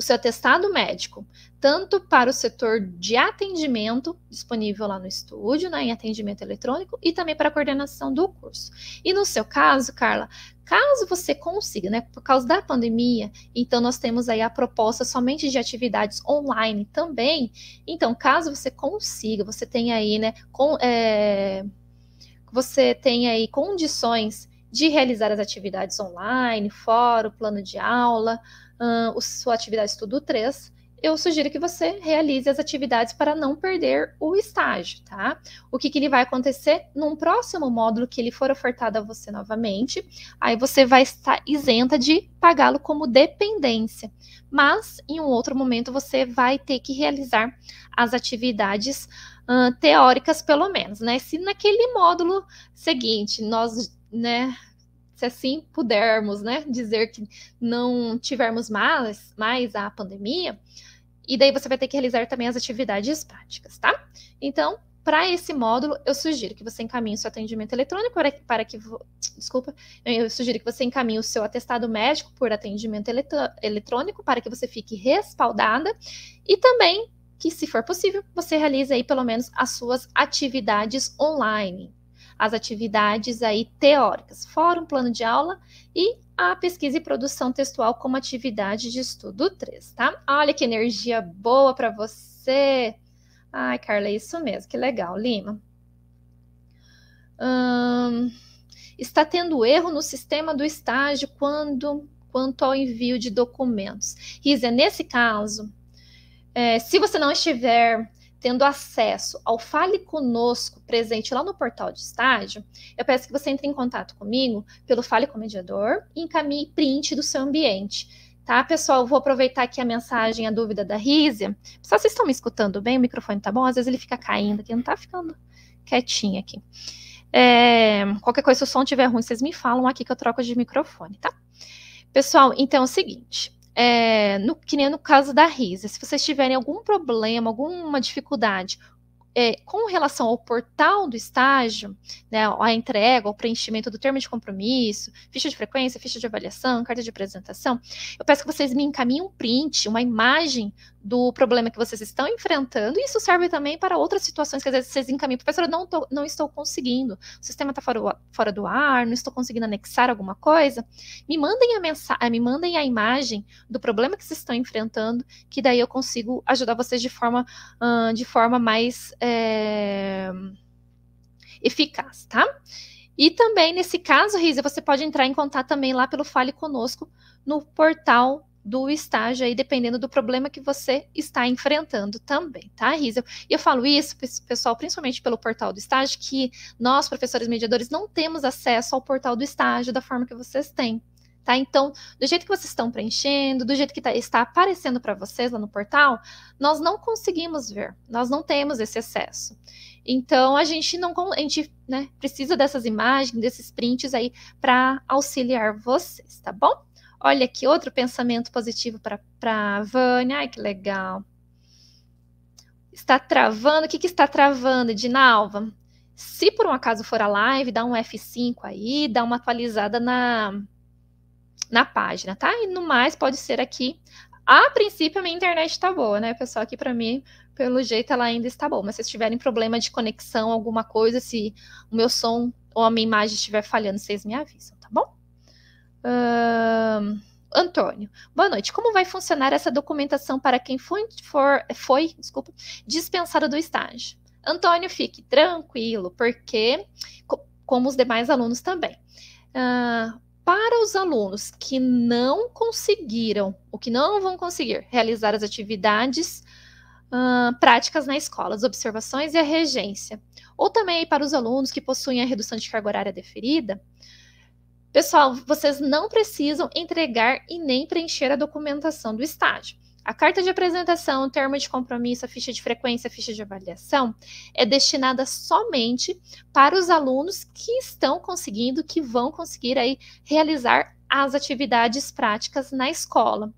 o seu atestado médico, tanto para o setor de atendimento, disponível lá no estúdio, né, em atendimento eletrônico, e também para a coordenação do curso. E no seu caso, Carla, caso você consiga, né, por causa da pandemia, então nós temos aí a proposta somente de atividades online também. Então, caso você consiga, você tem aí, né, com, é, você tenha aí condições de realizar as atividades online, fora o plano de aula, uh, sua atividade estudo 3, eu sugiro que você realize as atividades para não perder o estágio, tá? O que, que ele vai acontecer num próximo módulo que ele for ofertado a você novamente, aí você vai estar isenta de pagá-lo como dependência. Mas em um outro momento você vai ter que realizar as atividades uh, teóricas, pelo menos, né? Se naquele módulo seguinte nós né, se assim pudermos, né, dizer que não tivermos mais, mais a pandemia, e daí você vai ter que realizar também as atividades práticas, tá? Então, para esse módulo, eu sugiro que você encaminhe o seu atendimento eletrônico para que, para que desculpa, eu sugiro que você encaminhe o seu atestado médico por atendimento eletrônico para que você fique respaldada e também que, se for possível, você realize aí pelo menos as suas atividades online, as atividades aí teóricas, fora um plano de aula e a pesquisa e produção textual como atividade de estudo 3, tá? Olha que energia boa para você. Ai, Carla, é isso mesmo, que legal, Lima. Hum, está tendo erro no sistema do estágio quando quanto ao envio de documentos. Risa, nesse caso, é, se você não estiver tendo acesso ao Fale Conosco presente lá no portal de estágio, eu peço que você entre em contato comigo pelo Fale com o Mediador e encaminhe print do seu ambiente. Tá, pessoal? Vou aproveitar aqui a mensagem, a dúvida da Rízia. Pessoal, vocês estão me escutando bem? O microfone tá bom? Às vezes ele fica caindo aqui, não tá ficando quietinho aqui. É, qualquer coisa, se o som estiver ruim, vocês me falam aqui que eu troco de microfone, tá? Pessoal, então é o seguinte é, no, que nem no caso da Risa, se vocês tiverem algum problema, alguma dificuldade é, com relação ao portal do estágio, né, a entrega, o preenchimento do termo de compromisso, ficha de frequência, ficha de avaliação, carta de apresentação, eu peço que vocês me encaminhem um print, uma imagem do problema que vocês estão enfrentando, e isso serve também para outras situações que às vezes vocês encaminham, professora, não, tô, não estou conseguindo, o sistema está fora, fora, do ar, não estou conseguindo anexar alguma coisa, me mandem a mensagem, eh, me mandem a imagem do problema que vocês estão enfrentando, que daí eu consigo ajudar vocês de forma, uh, de forma mais é, eficaz, tá? E também, nesse caso, Risa, você pode entrar em contato também lá pelo Fale Conosco no portal do estágio aí, dependendo do problema que você está enfrentando também, tá, Rizel? E eu falo isso, pessoal, principalmente pelo portal do estágio, que nós, professores mediadores, não temos acesso ao portal do estágio da forma que vocês têm. Tá? Então, do jeito que vocês estão preenchendo, do jeito que tá, está aparecendo para vocês lá no portal, nós não conseguimos ver, nós não temos esse acesso. Então, a gente não a gente, né, precisa dessas imagens, desses prints aí para auxiliar vocês, tá bom? Olha que outro pensamento positivo para a Vânia. Ai, que legal. Está travando. O que, que está travando, Edinalva? Se por um acaso for a live, dá um F5 aí, dá uma atualizada na, na página, tá? E no mais, pode ser aqui. A princípio, a minha internet está boa, né, pessoal? Aqui para mim, pelo jeito, ela ainda está boa. Mas se vocês tiverem problema de conexão, alguma coisa, se o meu som ou a minha imagem estiver falhando, vocês me avisam, tá bom? Uh, Antônio, boa noite. Como vai funcionar essa documentação para quem foi, for, foi desculpa, dispensado do estágio? Antônio, fique tranquilo, porque, como os demais alunos também. Uh, para os alunos que não conseguiram, ou que não vão conseguir realizar as atividades uh, práticas na escola, as observações e a regência, ou também para os alunos que possuem a redução de carga horária deferida, Pessoal, vocês não precisam entregar e nem preencher a documentação do estágio. A carta de apresentação, o termo de compromisso, a ficha de frequência, a ficha de avaliação é destinada somente para os alunos que estão conseguindo, que vão conseguir aí realizar as atividades práticas na escola,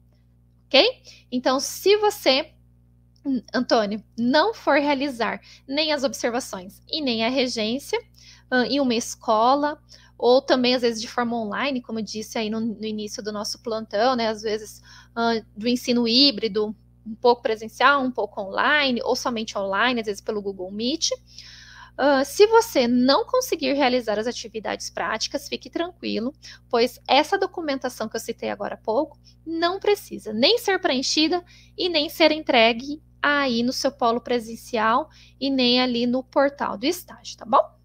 ok? Então, se você, Antônio, não for realizar nem as observações e nem a regência uh, em uma escola, ou também às vezes de forma online, como eu disse aí no, no início do nosso plantão, né? Às vezes uh, do ensino híbrido, um pouco presencial, um pouco online, ou somente online, às vezes pelo Google Meet. Uh, se você não conseguir realizar as atividades práticas, fique tranquilo, pois essa documentação que eu citei agora há pouco não precisa nem ser preenchida e nem ser entregue aí no seu polo presencial e nem ali no portal do estágio, tá bom?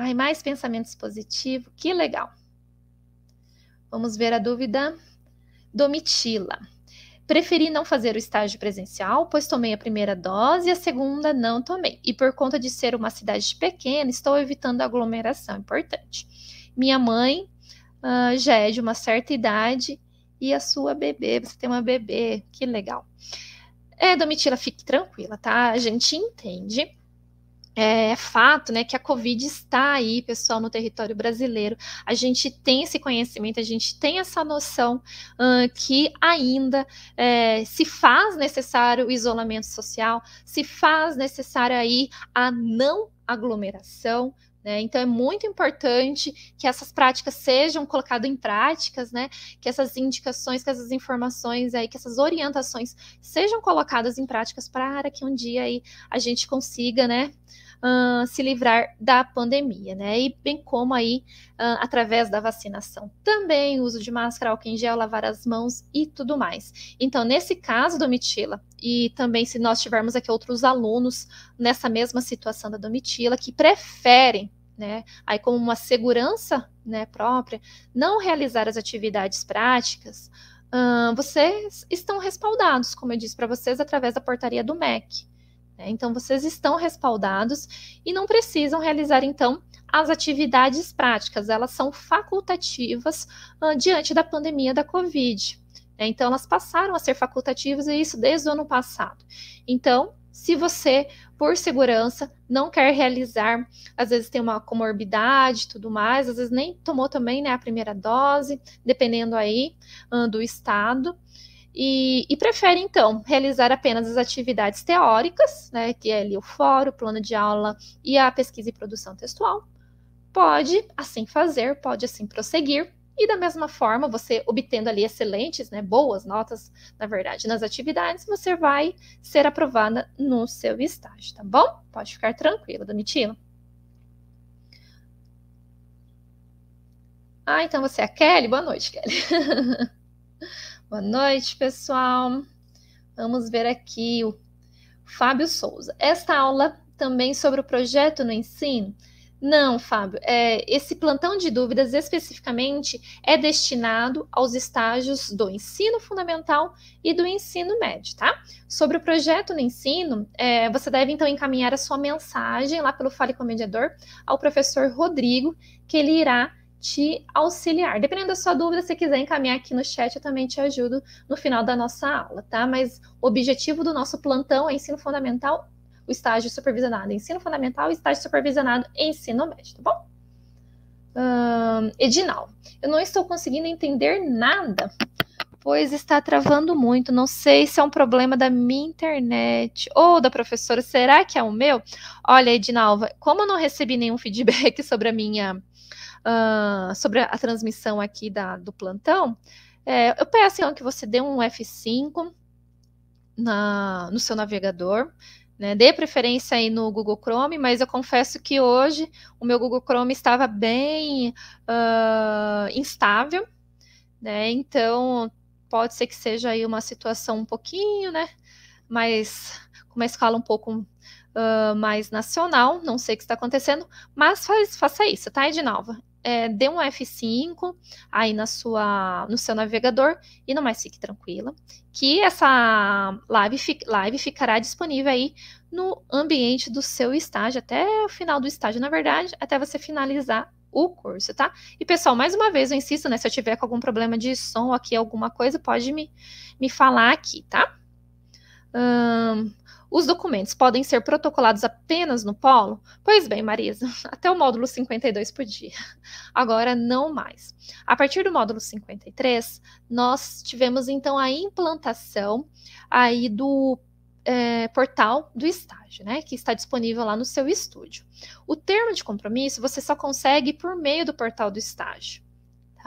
Ai, mais pensamentos positivos, que legal. Vamos ver a dúvida. Domitila. Preferi não fazer o estágio presencial, pois tomei a primeira dose e a segunda não tomei. E por conta de ser uma cidade pequena, estou evitando aglomeração. Importante. Minha mãe uh, já é de uma certa idade e a sua bebê. Você tem uma bebê, que legal. É, Domitila, fique tranquila, tá? A gente entende. É, é fato, né, que a Covid está aí, pessoal, no território brasileiro. A gente tem esse conhecimento, a gente tem essa noção uh, que ainda é, se faz necessário o isolamento social, se faz necessária aí a não aglomeração, né? então é muito importante que essas práticas sejam colocadas em práticas, né? que essas indicações, que essas informações aí, que essas orientações sejam colocadas em práticas para que um dia aí a gente consiga, né? uh, se livrar da pandemia, né? E bem como aí uh, através da vacinação também, uso de máscara, álcool em gel, lavar as mãos e tudo mais. Então, nesse caso, Domitila, e também se nós tivermos aqui outros alunos nessa mesma situação da Domitila que preferem né, aí como uma segurança né, própria, não realizar as atividades práticas, vocês estão respaldados, como eu disse para vocês, através da portaria do MEC. Né? Então, vocês estão respaldados e não precisam realizar, então, as atividades práticas, elas são facultativas uh, diante da pandemia da Covid. Né? Então, elas passaram a ser facultativas, e isso desde o ano passado. Então, se você, por segurança, não quer realizar, às vezes tem uma comorbidade tudo mais, às vezes nem tomou também né, a primeira dose, dependendo aí uh, do estado. E, e, prefere, então, realizar apenas as atividades teóricas, né, que é ali o fórum, o plano de aula e a pesquisa e produção textual. Pode assim fazer, pode assim prosseguir, e da mesma forma, você obtendo ali excelentes, né, boas notas, na verdade, nas atividades, você vai ser aprovada no seu estágio, tá bom? Pode ficar tranquila, Domitila. Ah, então você é a Kelly? Boa noite, Kelly. Boa noite, pessoal. Vamos ver aqui o Fábio Souza. Esta aula também sobre o projeto no ensino? Não, Fábio. É, esse plantão de dúvidas especificamente é destinado aos estágios do ensino fundamental e do ensino médio, tá? Sobre o projeto no ensino, é, você deve então encaminhar a sua mensagem lá pelo Fale com o Mediador ao professor Rodrigo, que ele irá te auxiliar. Dependendo da sua dúvida, se quiser encaminhar aqui no chat, eu também te ajudo no final da nossa aula, tá? Mas o objetivo do nosso plantão é ensino fundamental, o estágio supervisionado, ensino fundamental, estágio supervisionado, ensino médio, tá bom? Edinal, eu não estou conseguindo entender nada, pois está travando muito. Não sei se é um problema da minha internet ou da professora. Será que é o meu? Olha, Edinalva, como eu não recebi nenhum feedback sobre a minha uh, sobre a transmissão aqui da, do plantão, é, eu peço então, que você dê um F5 na, no seu navegador, né? Dê preferência aí no Google Chrome, mas eu confesso que hoje o meu Google Chrome estava bem uh, instável, né? Então pode ser que seja aí uma situação um pouquinho, né? Mas com uma escala um pouco uh, mais nacional, não sei o que está acontecendo, mas faz, faça isso, tá, Edinalva? é, dê um F5 aí na sua, no seu navegador e não mais fique tranquila, que essa live, live ficará disponível aí no ambiente do seu estágio, até o final do estágio, na verdade, até você finalizar o curso, tá? E pessoal, mais uma vez eu insisto, né? Se eu tiver com algum problema de som aqui, alguma coisa, pode me, me falar aqui, tá? Hum, os documentos podem ser protocolados apenas no polo? Pois bem, Marisa, até o módulo 52 podia. Agora não mais. A partir do módulo 53, nós tivemos então a implantação aí do é, portal do estágio, né? Que está disponível lá no seu estúdio. O termo de compromisso você só consegue por meio do portal do estágio.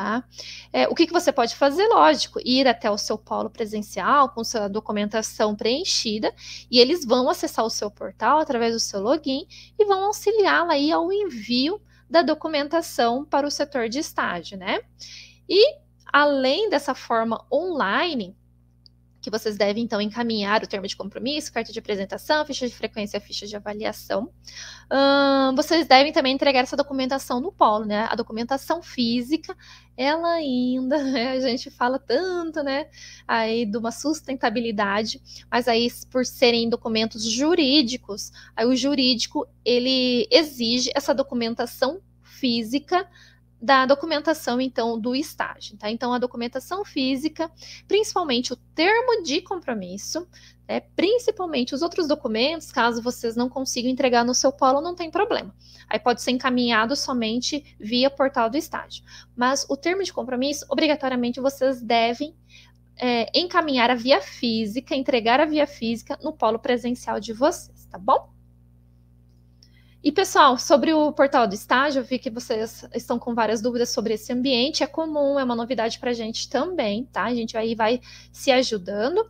Tá? É, o que, que, você pode fazer? Lógico, ir até o seu polo presencial com sua documentação preenchida e eles vão acessar o seu portal através do seu login e vão auxiliá-la aí ao envio da documentação para o setor de estágio, né? E além dessa forma online, que vocês devem então encaminhar o termo de compromisso, carta de apresentação, ficha de frequência, ficha de avaliação. vocês devem também entregar essa documentação no polo, né? A documentação física, ela ainda, né? a gente fala tanto, né? Aí de uma sustentabilidade, mas aí por serem documentos jurídicos, aí o jurídico ele exige essa documentação física da documentação, então, do estágio, tá? Então, a documentação física, principalmente o termo de compromisso, né? principalmente os outros documentos, caso vocês não consigam entregar no seu polo, não tem problema. Aí pode ser encaminhado somente via portal do estágio. Mas o termo de compromisso, obrigatoriamente, vocês devem é, encaminhar a via física, entregar a via física no polo presencial de vocês, tá bom? E pessoal, sobre o portal do estágio, eu vi que vocês estão com várias dúvidas sobre esse ambiente. É comum, é uma novidade para a gente também, tá? A gente aí vai se ajudando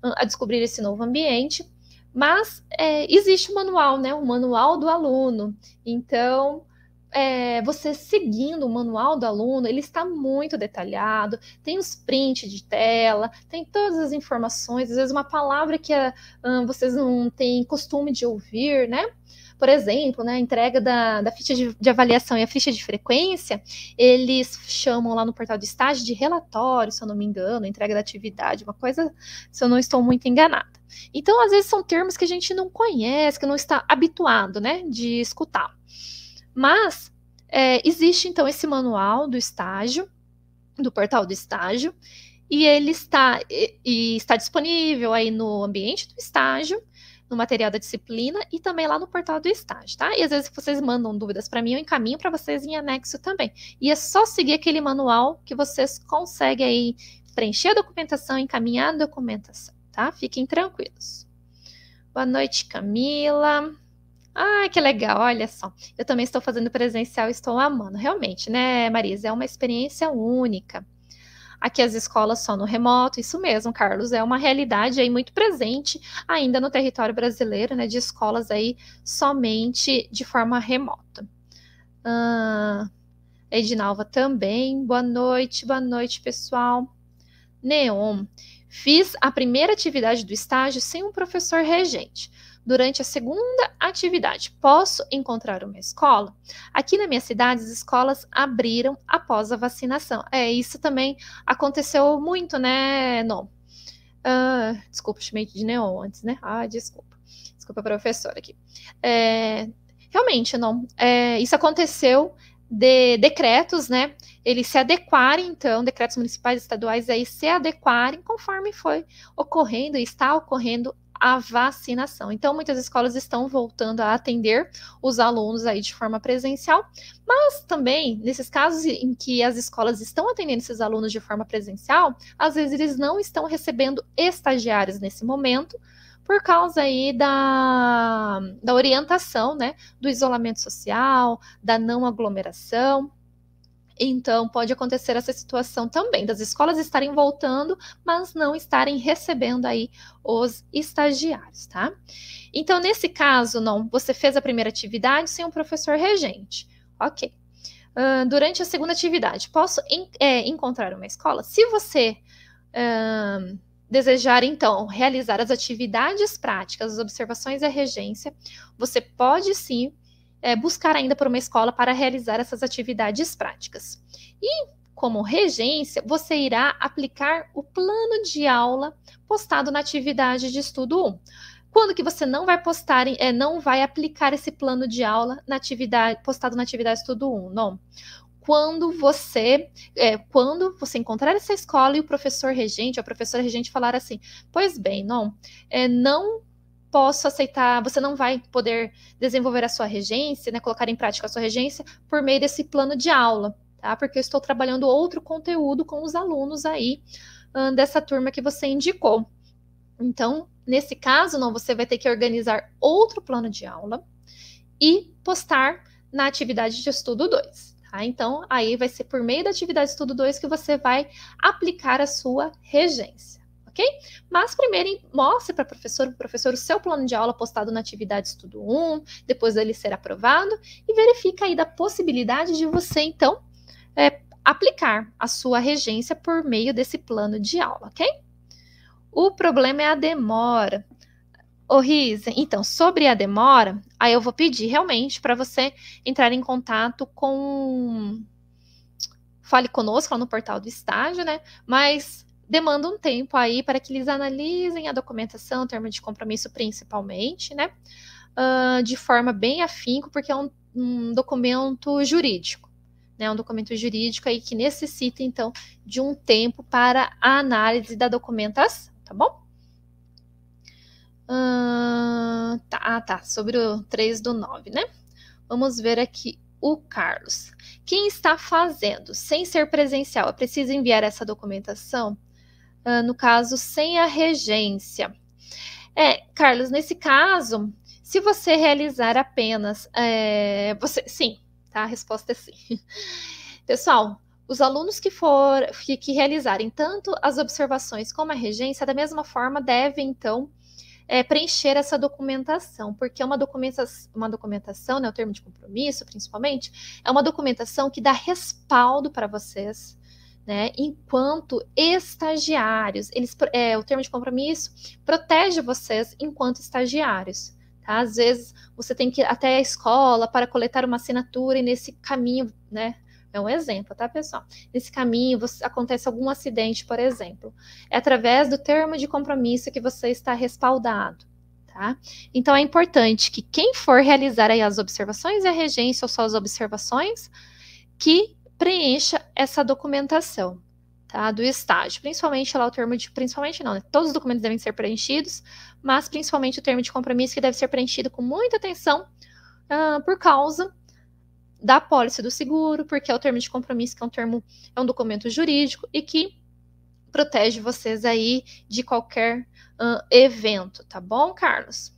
a descobrir esse novo ambiente. Mas é, existe o um manual, né? O um manual do aluno. Então, é, você seguindo o manual do aluno, ele está muito detalhado, tem os prints de tela, tem todas as informações, às vezes uma palavra que uh, vocês não têm costume de ouvir, né? Por exemplo, né, a entrega da, da ficha de, de, avaliação e a ficha de frequência, eles chamam lá no portal de estágio de relatório, se eu não me engano, entrega da atividade, uma coisa, se eu não estou muito enganada. Então, às vezes, são termos que a gente não conhece, que não está habituado, né, de escutar. Mas, é, existe, então, esse manual do estágio, do portal do estágio, e ele está, e, e está disponível aí no ambiente do estágio, no material da disciplina e também lá no portal do estágio, tá? E às vezes vocês mandam dúvidas para mim, eu encaminho para vocês em anexo também. E é só seguir aquele manual que vocês conseguem aí preencher a documentação, encaminhar a documentação, tá? Fiquem tranquilos. Boa noite, Camila. Ah, que legal, olha só. Eu também estou fazendo presencial, estou amando, realmente, né, Marisa? É uma experiência única. Aqui as escolas só no remoto, isso mesmo, Carlos, é uma realidade aí muito presente ainda no território brasileiro, né, de escolas aí somente de forma remota. Uh, Edinalva também, boa noite, boa noite, pessoal. Neon, fiz a primeira atividade do estágio sem um professor regente durante a segunda atividade. Posso encontrar uma escola? Aqui na minha cidade, as escolas abriram após a vacinação. É, isso também aconteceu muito, né, Não. Uh, ah, desculpa, chamei de neon antes, né? Ah, desculpa. Desculpa, professora aqui. É, realmente, não. É, isso aconteceu de decretos, né? Eles se adequarem, então, decretos municipais e estaduais aí se adequarem conforme foi ocorrendo e está ocorrendo a vacinação. Então, muitas escolas estão voltando a atender os alunos aí de forma presencial, mas também, nesses casos em que as escolas estão atendendo esses alunos de forma presencial, às vezes eles não estão recebendo estagiários nesse momento, por causa aí da, da orientação, né, do isolamento social, da não aglomeração. Então, pode acontecer essa situação também das escolas estarem voltando, mas não estarem recebendo aí os estagiários, tá? Então, nesse caso, não, você fez a primeira atividade sem um professor regente. Ok. Uh, durante a segunda atividade, posso en é, encontrar uma escola? Se você uh, desejar, então, realizar as atividades práticas, as observações e a regência, você pode sim é, buscar ainda por uma escola para realizar essas atividades práticas. E como regência, você irá aplicar o plano de aula postado na atividade de estudo 1. Quando que você não vai postar, é, não vai aplicar esse plano de aula na atividade, postado na atividade estudo 1? Não. Quando você, é, quando você encontrar essa escola e o professor regente, ou a professora regente falar assim, pois bem, não, é, não posso aceitar, você não vai poder desenvolver a sua regência, né, colocar em prática a sua regência por meio desse plano de aula, tá? Porque eu estou trabalhando outro conteúdo com os alunos aí dessa turma que você indicou. Então, nesse caso, não, você vai ter que organizar outro plano de aula e postar na atividade de estudo 2. Tá? Então, aí vai ser por meio da atividade de estudo 2 que você vai aplicar a sua regência ok? Mas primeiro mostre para o professor, professor o seu plano de aula postado na atividade estudo 1, depois dele ser aprovado, e verifica aí da possibilidade de você, então, é, aplicar a sua regência por meio desse plano de aula, ok? O problema é a demora. Ô, Risa, então, sobre a demora, aí eu vou pedir realmente para você entrar em contato com. Fale conosco lá no portal do estágio, né? Mas demanda um tempo aí para que eles analisem a documentação, termo de compromisso principalmente, né? Uh, de forma bem afinco, porque é um, um, documento jurídico, né? Um documento jurídico aí que necessita, então, de um tempo para a análise da documentação, tá bom? Uh, tá, ah, tá, sobre o 3 do 9, né? Vamos ver aqui o Carlos. Quem está fazendo sem ser presencial? É precisa enviar essa documentação? Ah, no caso, sem a regência. É, Carlos, nesse caso, se você realizar apenas. É, você, sim, tá? A resposta é sim. Pessoal, os alunos que, for, que, que realizarem tanto as observações como a regência, da mesma forma, devem, então, é, preencher essa documentação, porque é uma documentação, uma documentação, né, o termo de compromisso, principalmente, é uma documentação que dá respaldo para vocês né? Enquanto estagiários, eles, é, o termo de compromisso protege vocês enquanto estagiários. Tá? Às vezes você tem que ir até a escola para coletar uma assinatura e nesse caminho, né? É um exemplo, tá, pessoal? Nesse caminho você, acontece algum acidente, por exemplo. É através do termo de compromisso que você está respaldado. Tá? Então é importante que quem for realizar as observações e a regência ou só as observações, que preencha essa documentação tá, do estágio, principalmente lá o termo de, principalmente não, né, todos os documentos devem ser preenchidos, mas principalmente o termo de compromisso que deve ser preenchido com muita atenção uh, por causa da pólice do seguro, porque é o termo de compromisso que é um termo, é um documento jurídico e que protege vocês aí de qualquer uh, evento, tá bom, Carlos?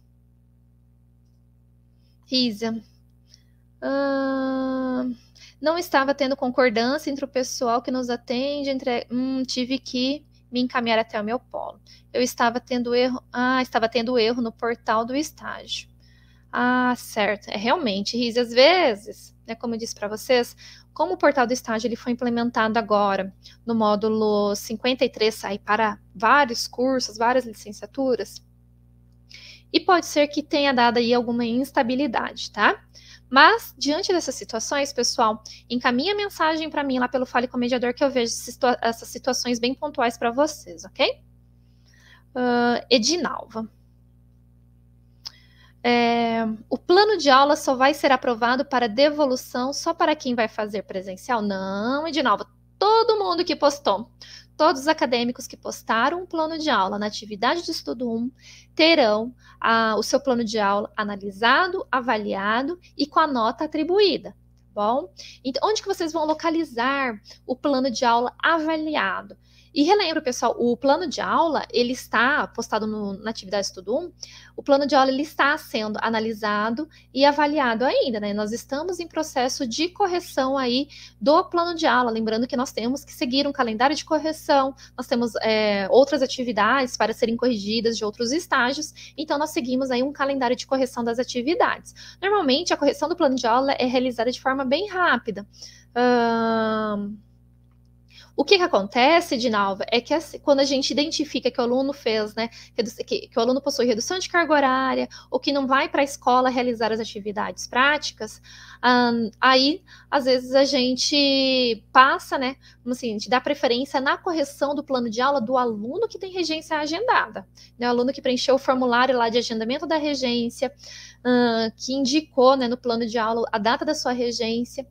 Risa. Uh... Ah, não estava tendo concordância entre o pessoal que nos atende, entre hum, tive que me encaminhar até o meu polo. Eu estava tendo erro, ah, estava tendo erro no portal do estágio. Ah, certo. É realmente, Riz, às vezes, né, como eu disse para vocês, como o portal do estágio ele foi implementado agora no módulo 53, sai para vários cursos, várias licenciaturas, e pode ser que tenha dado aí alguma instabilidade, tá? Mas, diante dessas situações, pessoal, encaminha mensagem para mim lá pelo Fale com o Mediador que eu vejo situa essas situações bem pontuais para vocês, ok? Uh, Edinalva. É, o plano de aula só vai ser aprovado para devolução só para quem vai fazer presencial? Não, Edinalva, todo mundo que postou todos os acadêmicos que postaram um plano de aula na atividade de estudo 1 terão o seu plano de aula analisado, avaliado e com a nota atribuída, tá bom? Então, onde que vocês vão localizar o plano de aula avaliado? E relembro, pessoal, o plano de aula, ele está postado no, na atividade Estudo 1, o plano de aula ele está sendo analisado e avaliado ainda, né? Nós estamos em processo de correção aí do plano de aula, lembrando que nós temos que seguir um calendário de correção, nós temos é, outras atividades para serem corrigidas de outros estágios, então nós seguimos aí um calendário de correção das atividades. Normalmente, a correção do plano de aula é realizada de forma bem rápida. Hum o que, que acontece, Dinalva, é que assim, quando a gente identifica que o aluno fez, né, que, que o aluno possui redução de carga horária, ou que não vai para a escola realizar as atividades práticas, um, aí, às vezes, a gente passa, né, assim, a gente dá preferência na correção do plano de aula do aluno que tem regência agendada, né, o aluno que preencheu o formulário lá de agendamento da regência, um, que indicou, né, no plano de aula a data da sua regência,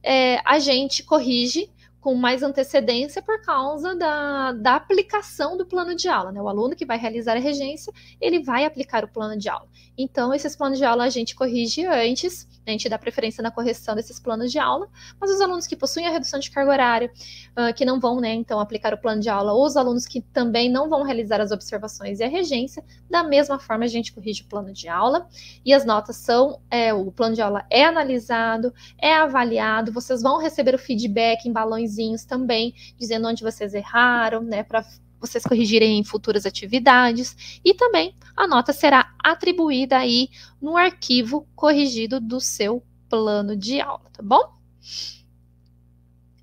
é, a gente corrige com mais antecedência por causa da, da aplicação do plano de aula. Né? O aluno que vai realizar a regência, ele vai aplicar o plano de aula. Então, esses planos de aula a gente corrige antes a gente dá preferência na correção desses planos de aula, mas os alunos que possuem a redução de carga horária, uh, que não vão, né, então, aplicar o plano de aula, ou os alunos que também não vão realizar as observações e a regência, da mesma forma a gente corrige o plano de aula e as notas são, é, o plano de aula é analisado, é avaliado, vocês vão receber o feedback em balãozinhos também, dizendo onde vocês erraram, né, para vocês corrigirem em futuras atividades e também a nota será atribuída aí no arquivo corrigido do seu plano de aula, tá bom?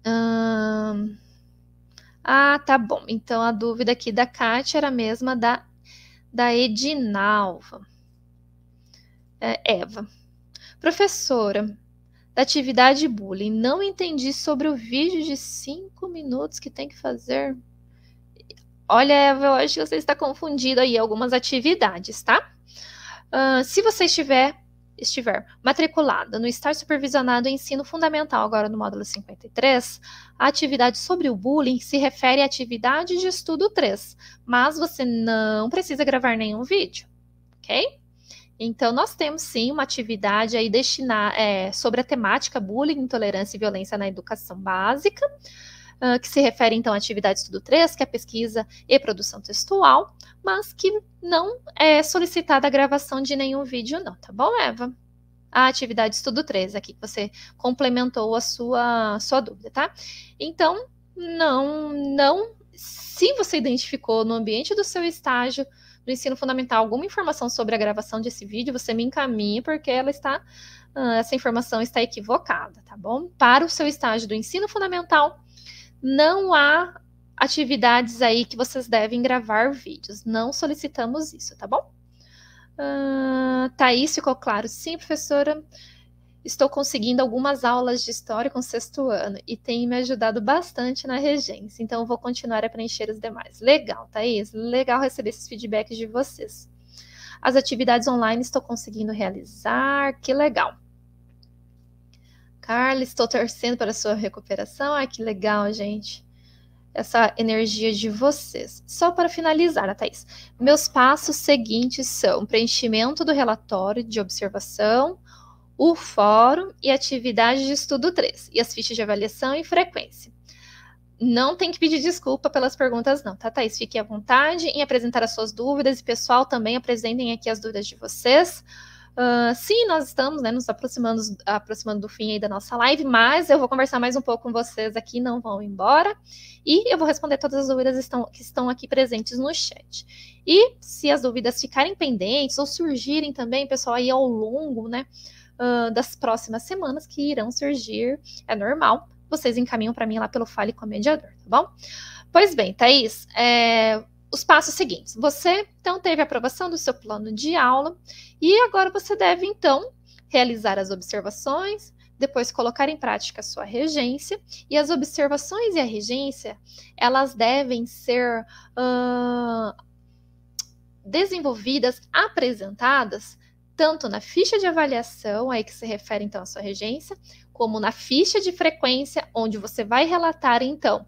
Hum... Ah, tá bom. Então a dúvida aqui da Kátia era a mesma da, da Edinalva. É, Eva. Professora, da atividade bullying, não entendi sobre o vídeo de cinco minutos que tem que fazer. Olha, eu acho que você está confundido aí algumas atividades, tá? Uh, se você estiver, estiver matriculada no estar supervisionado ensino fundamental, agora no módulo 53, a atividade sobre o bullying se refere à atividade de estudo 3, mas você não precisa gravar nenhum vídeo, ok? Então, nós temos sim uma atividade aí destinada é, sobre a temática bullying, intolerância e violência na educação básica. Ah, que se refere então à atividade estudo 3, que é pesquisa e produção textual, mas que não é solicitada a gravação de nenhum vídeo, não, tá bom, Eva? A atividade estudo 3 aqui, que você complementou a sua, sua dúvida, tá? Então, não, não, se você identificou no ambiente do seu estágio do ensino fundamental alguma informação sobre a gravação desse vídeo, você me encaminhe, porque ela está, ah, essa informação está equivocada, tá bom? Para o seu estágio do ensino fundamental, não há atividades aí que vocês devem gravar vídeos. Não solicitamos isso, tá bom? Uh, Thaís, ficou claro? Sim, professora. Estou conseguindo algumas aulas de história com sexto ano e tem me ajudado bastante na regência, então vou continuar a preencher os demais. Legal, Thaís, legal receber esses feedbacks de vocês. As atividades online estou conseguindo realizar, que legal. Carla, estou torcendo para sua recuperação. Ai, que legal, gente. Essa energia de vocês. Só para finalizar, a Thaís. Meus passos seguintes são preenchimento do relatório de observação, o fórum e atividade de estudo 3, e as fichas de avaliação e frequência. Não tem que pedir desculpa pelas perguntas, não, tá, Thaís? Fique à vontade em apresentar as suas dúvidas e, pessoal, também apresentem aqui as dúvidas de vocês. Uh, sim, nós estamos né, nos aproximando, aproximando do fim aí da nossa live, mas eu vou conversar mais um pouco com vocês aqui, não vão embora. E eu vou responder todas as dúvidas estão, que estão aqui presentes no chat. E se as dúvidas ficarem pendentes ou surgirem também, pessoal, aí ao longo né, uh, das próximas semanas que irão surgir, é normal, vocês encaminham para mim lá pelo Fale com o Mediador, tá bom? Pois bem, Thaís, é, os passos seguintes. Você então teve a aprovação do seu plano de aula e agora você deve então realizar as observações, depois colocar em prática a sua regência e as observações e a regência elas devem ser uh, desenvolvidas, apresentadas tanto na ficha de avaliação, aí que se refere então à sua regência, como na ficha de frequência, onde você vai relatar então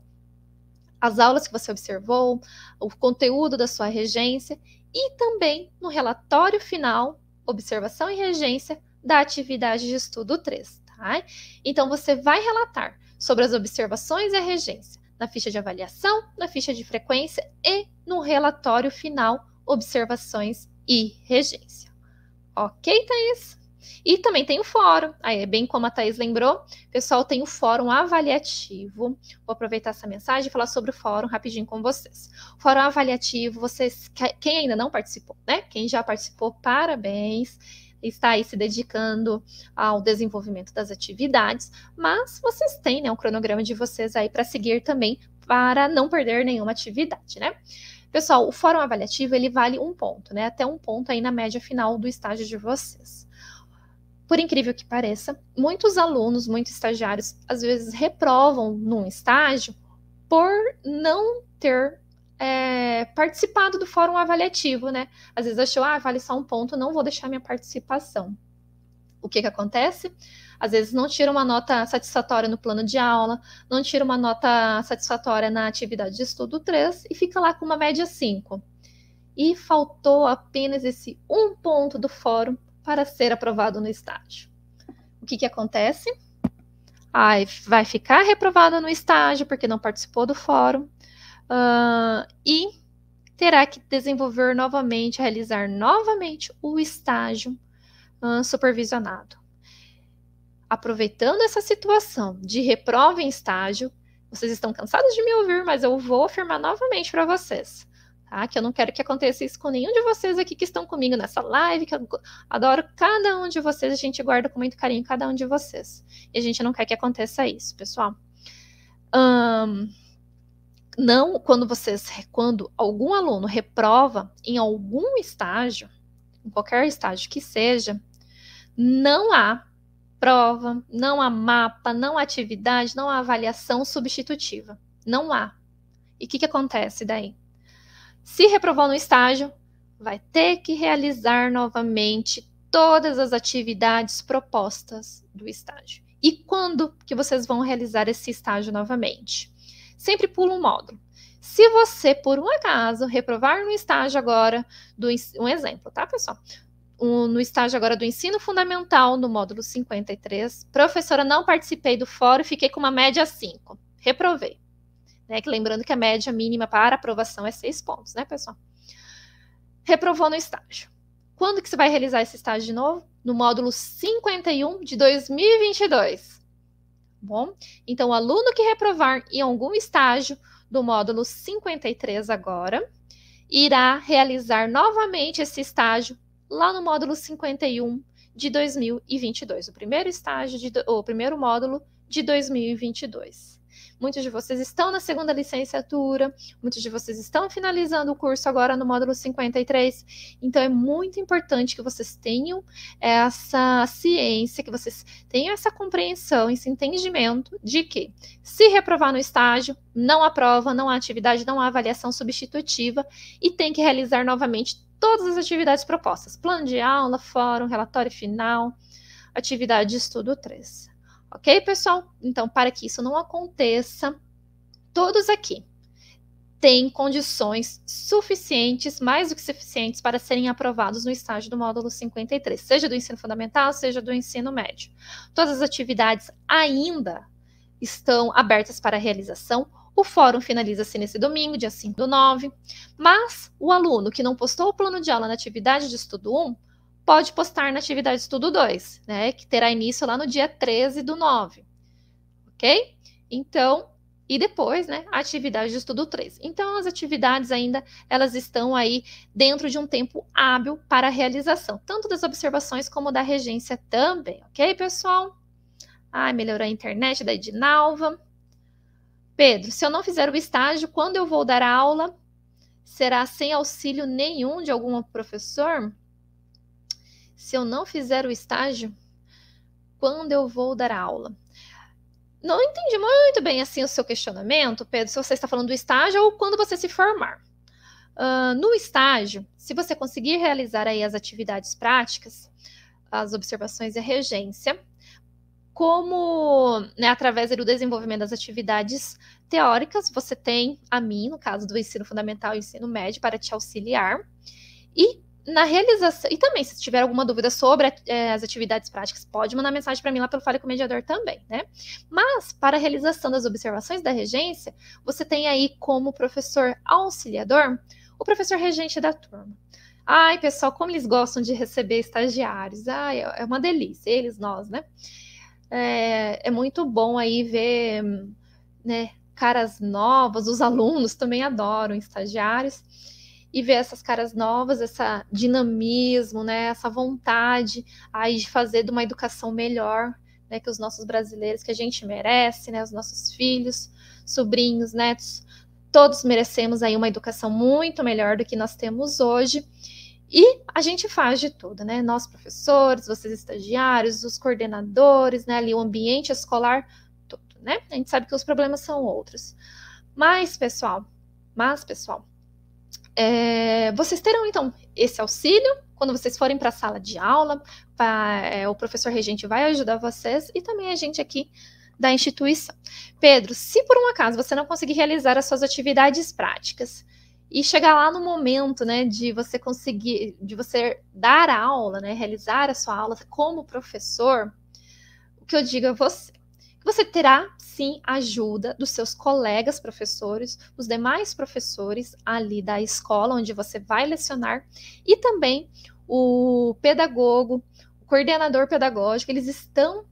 as aulas que você observou, o conteúdo da sua regência e também no relatório final, observação e regência da atividade de estudo 3. Tá? Então, você vai relatar sobre as observações e a regência na ficha de avaliação, na ficha de frequência e no relatório final, observações e regência. Ok, Thaís? E também tem o fórum, aí, é bem como a Thaís lembrou, pessoal, tem o fórum avaliativo. Vou aproveitar essa mensagem e falar sobre o fórum rapidinho com vocês. O fórum avaliativo, vocês, quem ainda não participou, né? Quem já participou, parabéns está aí se dedicando ao desenvolvimento das atividades, mas vocês têm né, um cronograma de vocês aí para seguir também para não perder nenhuma atividade, né? Pessoal, o fórum avaliativo ele vale um ponto, né? Até um ponto aí na média final do estágio de vocês. Por incrível que pareça, muitos alunos, muitos estagiários, às vezes reprovam num estágio por não ter é, participado do fórum avaliativo, né? Às vezes achou, ah, vale só um ponto, não vou deixar minha participação. O que que acontece? Às vezes não tira uma nota satisfatória no plano de aula, não tira uma nota satisfatória na atividade de estudo 3 e fica lá com uma média 5. E faltou apenas esse um ponto do fórum para ser aprovado no estágio. O que, que acontece? Ai, vai ficar reprovada no estágio porque não participou do fórum uh, e terá que desenvolver novamente, realizar novamente o estágio uh, supervisionado. Aproveitando essa situação de reprova em estágio, vocês estão cansados de me ouvir, mas eu vou afirmar novamente para vocês tá? Que eu não quero que aconteça isso com nenhum de vocês aqui que estão comigo nessa live, que eu adoro cada um de vocês, a gente guarda com muito carinho cada um de vocês. E a gente não quer que aconteça isso, pessoal. Um, não, quando vocês, quando algum aluno reprova em algum estágio, em qualquer estágio que seja, não há prova, não há mapa, não há atividade, não há avaliação substitutiva. Não há. E o que, que acontece daí? Se reprovou no estágio, vai ter que realizar novamente todas as atividades propostas do estágio. E quando que vocês vão realizar esse estágio novamente? Sempre pula um módulo. Se você, por um acaso, reprovar no estágio agora, do, um exemplo, tá, pessoal? Um, no estágio agora do ensino fundamental, no módulo 53, professora, não participei do fórum, fiquei com uma média 5. Reprovei. Né? Que lembrando que a média mínima para aprovação é seis pontos, né, pessoal? Reprovou no estágio. Quando que você vai realizar esse estágio de novo? No módulo 51 de 2022. Bom, então o aluno que reprovar em algum estágio do módulo 53 agora irá realizar novamente esse estágio lá no módulo 51 de 2022, o primeiro estágio de, o primeiro módulo de 2022. Muitos de vocês estão na segunda licenciatura, muitos de vocês estão finalizando o curso agora no módulo 53. Então, é muito importante que vocês tenham essa ciência, que vocês tenham essa compreensão, esse entendimento de que se reprovar no estágio, não há prova, não há atividade, não há avaliação substitutiva e tem que realizar novamente todas as atividades propostas: plano de aula, fórum, relatório final, atividade de estudo 3. Ok, pessoal? Então, para que isso não aconteça, todos aqui têm condições suficientes, mais do que suficientes, para serem aprovados no estágio do módulo 53, seja do ensino fundamental, seja do ensino médio. Todas as atividades ainda estão abertas para realização. O fórum finaliza-se nesse domingo, dia 5 do 9, mas o aluno que não postou o plano de aula na atividade de estudo 1 pode postar na atividade estudo 2, né? Que terá início lá no dia 13 do 9. Ok? Então, e depois, né, atividade de estudo 3. Então, as atividades ainda, elas estão aí dentro de um tempo hábil para a realização, tanto das observações como da regência também, ok, pessoal? Ai, melhorou a internet da Edinalva. Pedro, se eu não fizer o estágio, quando eu vou dar aula? Será sem auxílio nenhum de algum professor? se eu não fizer o estágio, quando eu vou dar aula? Não entendi muito bem assim o seu questionamento, Pedro, se você está falando do estágio ou quando você se formar. Uh, no estágio, se você conseguir realizar aí as atividades práticas, as observações e a regência, como né, através do desenvolvimento das atividades teóricas, você tem a mim, no caso do ensino fundamental e ensino médio, para te auxiliar. E na realização. E também, se tiver alguma dúvida sobre é, as atividades práticas, pode mandar mensagem para mim lá pelo Fale com o Mediador também, né? Mas, para a realização das observações da regência, você tem aí como professor auxiliador o professor regente da turma. Ai, pessoal, como eles gostam de receber estagiários. Ai, é, é uma delícia, eles, nós, né? É, é muito bom aí ver, né? Caras novas, os alunos também adoram estagiários e ver essas caras novas, essa dinamismo, né, essa vontade aí de fazer de uma educação melhor, né, que os nossos brasileiros, que a gente merece, né, os nossos filhos, sobrinhos, netos, todos merecemos aí uma educação muito melhor do que nós temos hoje. E a gente faz de tudo, né? Nós professores, vocês estagiários, os coordenadores, né, ali o ambiente escolar, tudo, né? A gente sabe que os problemas são outros. Mas, pessoal, mas pessoal, é, vocês terão então esse auxílio quando vocês forem para a sala de aula. Pra, é, o professor regente vai ajudar vocês e também a gente aqui da instituição. Pedro, se por um acaso você não conseguir realizar as suas atividades práticas e chegar lá no momento, né, de você conseguir, de você dar a aula, né, realizar a sua aula como professor, o que eu digo a você, você terá sim ajuda dos seus colegas professores, os demais professores ali da escola onde você vai lecionar e também o pedagogo, o coordenador pedagógico, eles estão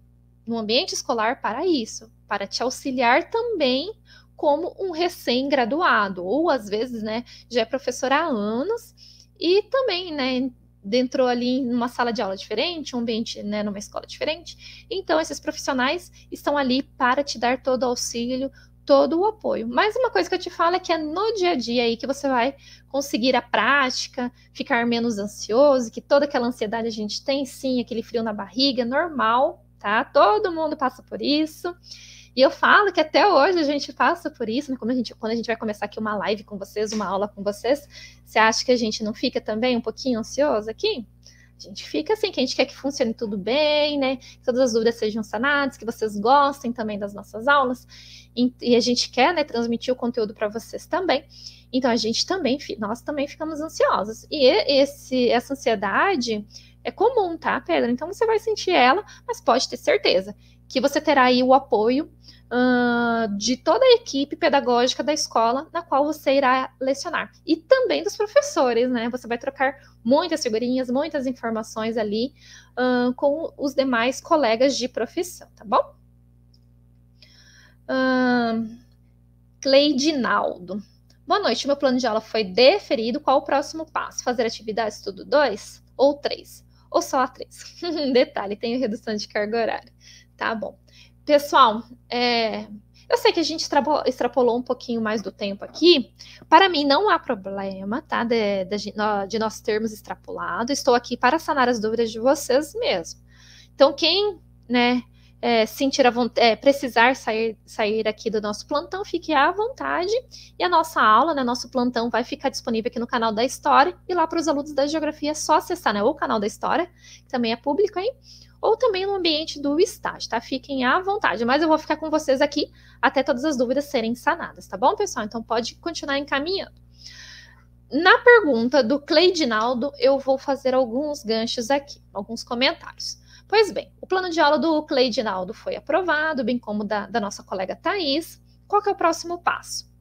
no ambiente escolar para isso, para te auxiliar também como um recém-graduado, ou às vezes, né, já é professor há anos e também, né, entrou ali em uma sala de aula diferente, um ambiente, né, numa escola diferente. Então, esses profissionais estão ali para te dar todo o auxílio, todo o apoio. Mais uma coisa que eu te falo é que é no dia a dia aí que você vai conseguir a prática, ficar menos ansioso, que toda aquela ansiedade a gente tem, sim, aquele frio na barriga, é normal, tá? Todo mundo passa por isso. E eu falo que até hoje a gente passa por isso, né? Quando a gente, quando a gente vai começar aqui uma live com vocês, uma aula com vocês, você acha que a gente não fica também um pouquinho ansioso aqui? A gente fica assim, que a gente quer que funcione tudo bem, né? Que todas as dúvidas sejam sanadas, que vocês gostem também das nossas aulas. E a gente quer, né, transmitir o conteúdo para vocês também. Então a gente também, nós também ficamos ansiosos. E esse, essa ansiedade é comum, tá, Pedro? Então você vai sentir ela, mas pode ter certeza que você terá aí o apoio uh, de toda a equipe pedagógica da escola na qual você irá lecionar. E também dos professores, né? Você vai trocar muitas figurinhas, muitas informações ali uh, com os demais colegas de profissão, tá bom? Uh, Cleidinaldo. Boa noite, meu plano de aula foi deferido. Qual o próximo passo? Fazer atividade estudo 2 ou 3? Ou só a 3? Detalhe, tenho redução de carga horária. Tá bom. Pessoal, é, eu sei que a gente extrapolou um pouquinho mais do tempo aqui. Para mim, não há problema, tá? De, de, de nós termos extrapolado. Estou aqui para sanar as dúvidas de vocês mesmo. Então, quem, né, é, sentir a vontade, é, precisar sair, sair aqui do nosso plantão, fique à vontade. E a nossa aula, né, nosso plantão, vai ficar disponível aqui no canal da História. E lá para os alunos da Geografia é só acessar né, o canal da História, que também é público, hein? ou também no ambiente do estágio, tá? Fiquem à vontade, mas eu vou ficar com vocês aqui até todas as dúvidas serem sanadas, tá bom, pessoal? Então pode continuar encaminhando. Na pergunta do Cleidinaldo, eu vou fazer alguns ganchos aqui, alguns comentários. Pois bem, o plano de aula do Cleidinaldo foi aprovado, bem como da, da nossa colega Thais. Qual que é o próximo passo?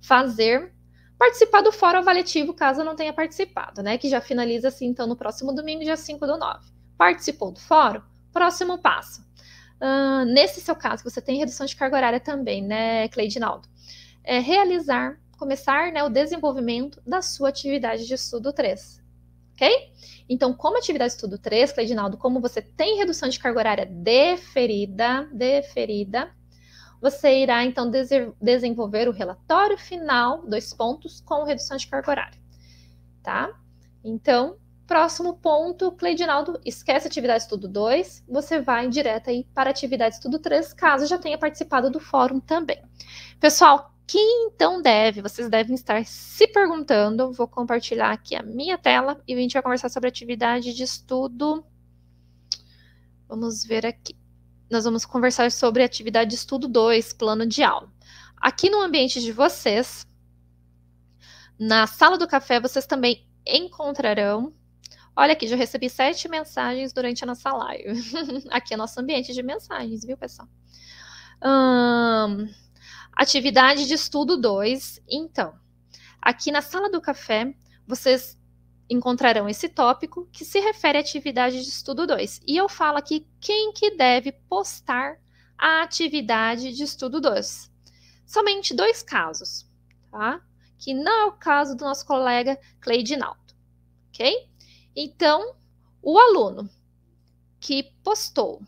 Fazer participar do fórum avaliativo, caso não tenha participado, né? Que já finaliza assim, então, no próximo domingo, dia 5 do 9. Participou do fórum? Próximo passo. Uh, nesse seu caso, você tem redução de carga horária também, né, Cleidinaldo? É realizar, começar né, o desenvolvimento da sua atividade de estudo 3. Ok? Então, como atividade de estudo 3, Cleidinaldo, como você tem redução de carga horária deferida, deferida, você irá então desenvolver o relatório final, dois pontos, com redução de carga horária. Tá? Então, Próximo ponto, Cleidinaldo, esquece atividade estudo 2, você vai direto aí para atividade estudo 3, caso já tenha participado do fórum também. Pessoal, quem então deve? Vocês devem estar se perguntando. Vou compartilhar aqui a minha tela e a gente vai conversar sobre atividade de estudo. Vamos ver aqui. Nós vamos conversar sobre atividade de estudo 2, plano de aula. Aqui no ambiente de vocês, na sala do café, vocês também encontrarão Olha aqui, já recebi sete mensagens durante a nossa live. aqui é nosso ambiente de mensagens, viu, pessoal? Hum, atividade de estudo 2. Então, aqui na sala do café, vocês encontrarão esse tópico que se refere à atividade de estudo 2. E eu falo aqui quem que deve postar a atividade de estudo 2. Somente dois casos, tá? Que não é o caso do nosso colega Cleidinaldo, ok? Então, o aluno que postou,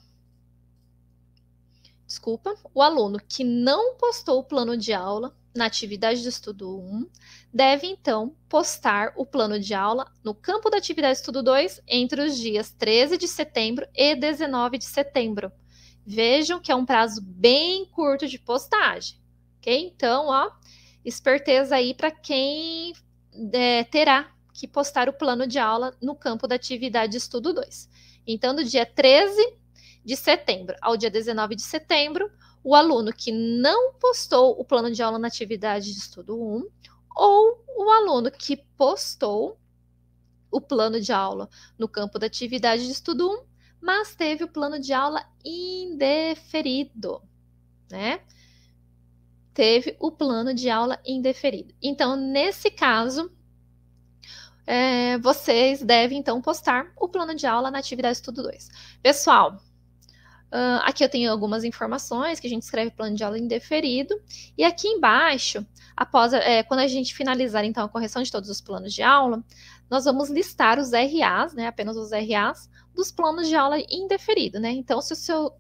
desculpa, o aluno que não postou o plano de aula na atividade de estudo 1, deve então postar o plano de aula no campo da atividade de estudo 2 entre os dias 13 de setembro e 19 de setembro. Vejam que é um prazo bem curto de postagem, ok? Então, ó, esperteza aí para quem é, terá que postar o plano de aula no campo da atividade Estudo 2. Então, do dia 13 de setembro ao dia 19 de setembro, o aluno que não postou o plano de aula na atividade de estudo 1 ou o aluno que postou o plano de aula no campo da atividade de estudo 1, mas teve o plano de aula indeferido, né? Teve o plano de aula indeferido. Então, nesse caso, é, vocês devem então postar o plano de aula na atividade estudo 2. Pessoal, uh, aqui eu tenho algumas informações que a gente escreve plano de aula indeferido, e aqui embaixo, após é, quando a gente finalizar então a correção de todos os planos de aula, nós vamos listar os RAs, né, apenas os RAs, dos planos de aula indeferido, né? Então, se o seu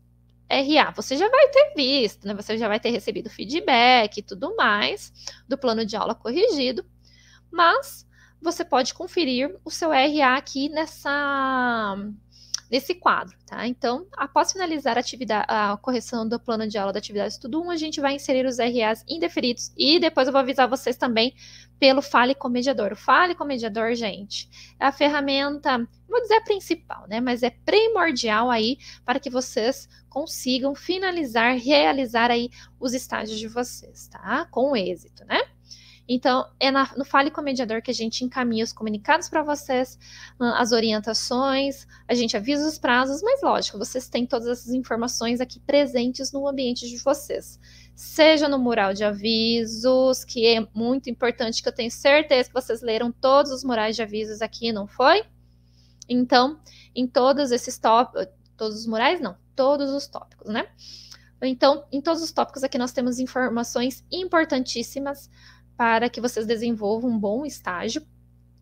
RA, você já vai ter visto, né? Você já vai ter recebido feedback e tudo mais do plano de aula corrigido, mas você pode conferir o seu RA aqui nessa nesse quadro, tá? Então, após finalizar a, a correção do plano de aula da atividade estudo 1, a gente vai inserir os RAs indeferidos e depois eu vou avisar vocês também pelo Fale com o Mediador. O Fale com Mediador, gente, é a ferramenta, vou dizer principal, né? Mas é primordial aí para que vocês consigam finalizar, realizar aí os estágios de vocês, tá? Com êxito, né? Então, é na, no Fale com o Mediador que a gente encaminha os comunicados para vocês, as orientações, a gente avisa os prazos, mas lógico, vocês têm todas essas informações aqui presentes no ambiente de vocês. Seja no mural de avisos, que é muito importante, que eu tenho certeza que vocês leram todos os murais de avisos aqui, não foi? Então, em todos esses tópicos, todos os murais, não, todos os tópicos, né? Então, em todos os tópicos aqui nós temos informações importantíssimas para que vocês desenvolvam um bom estágio.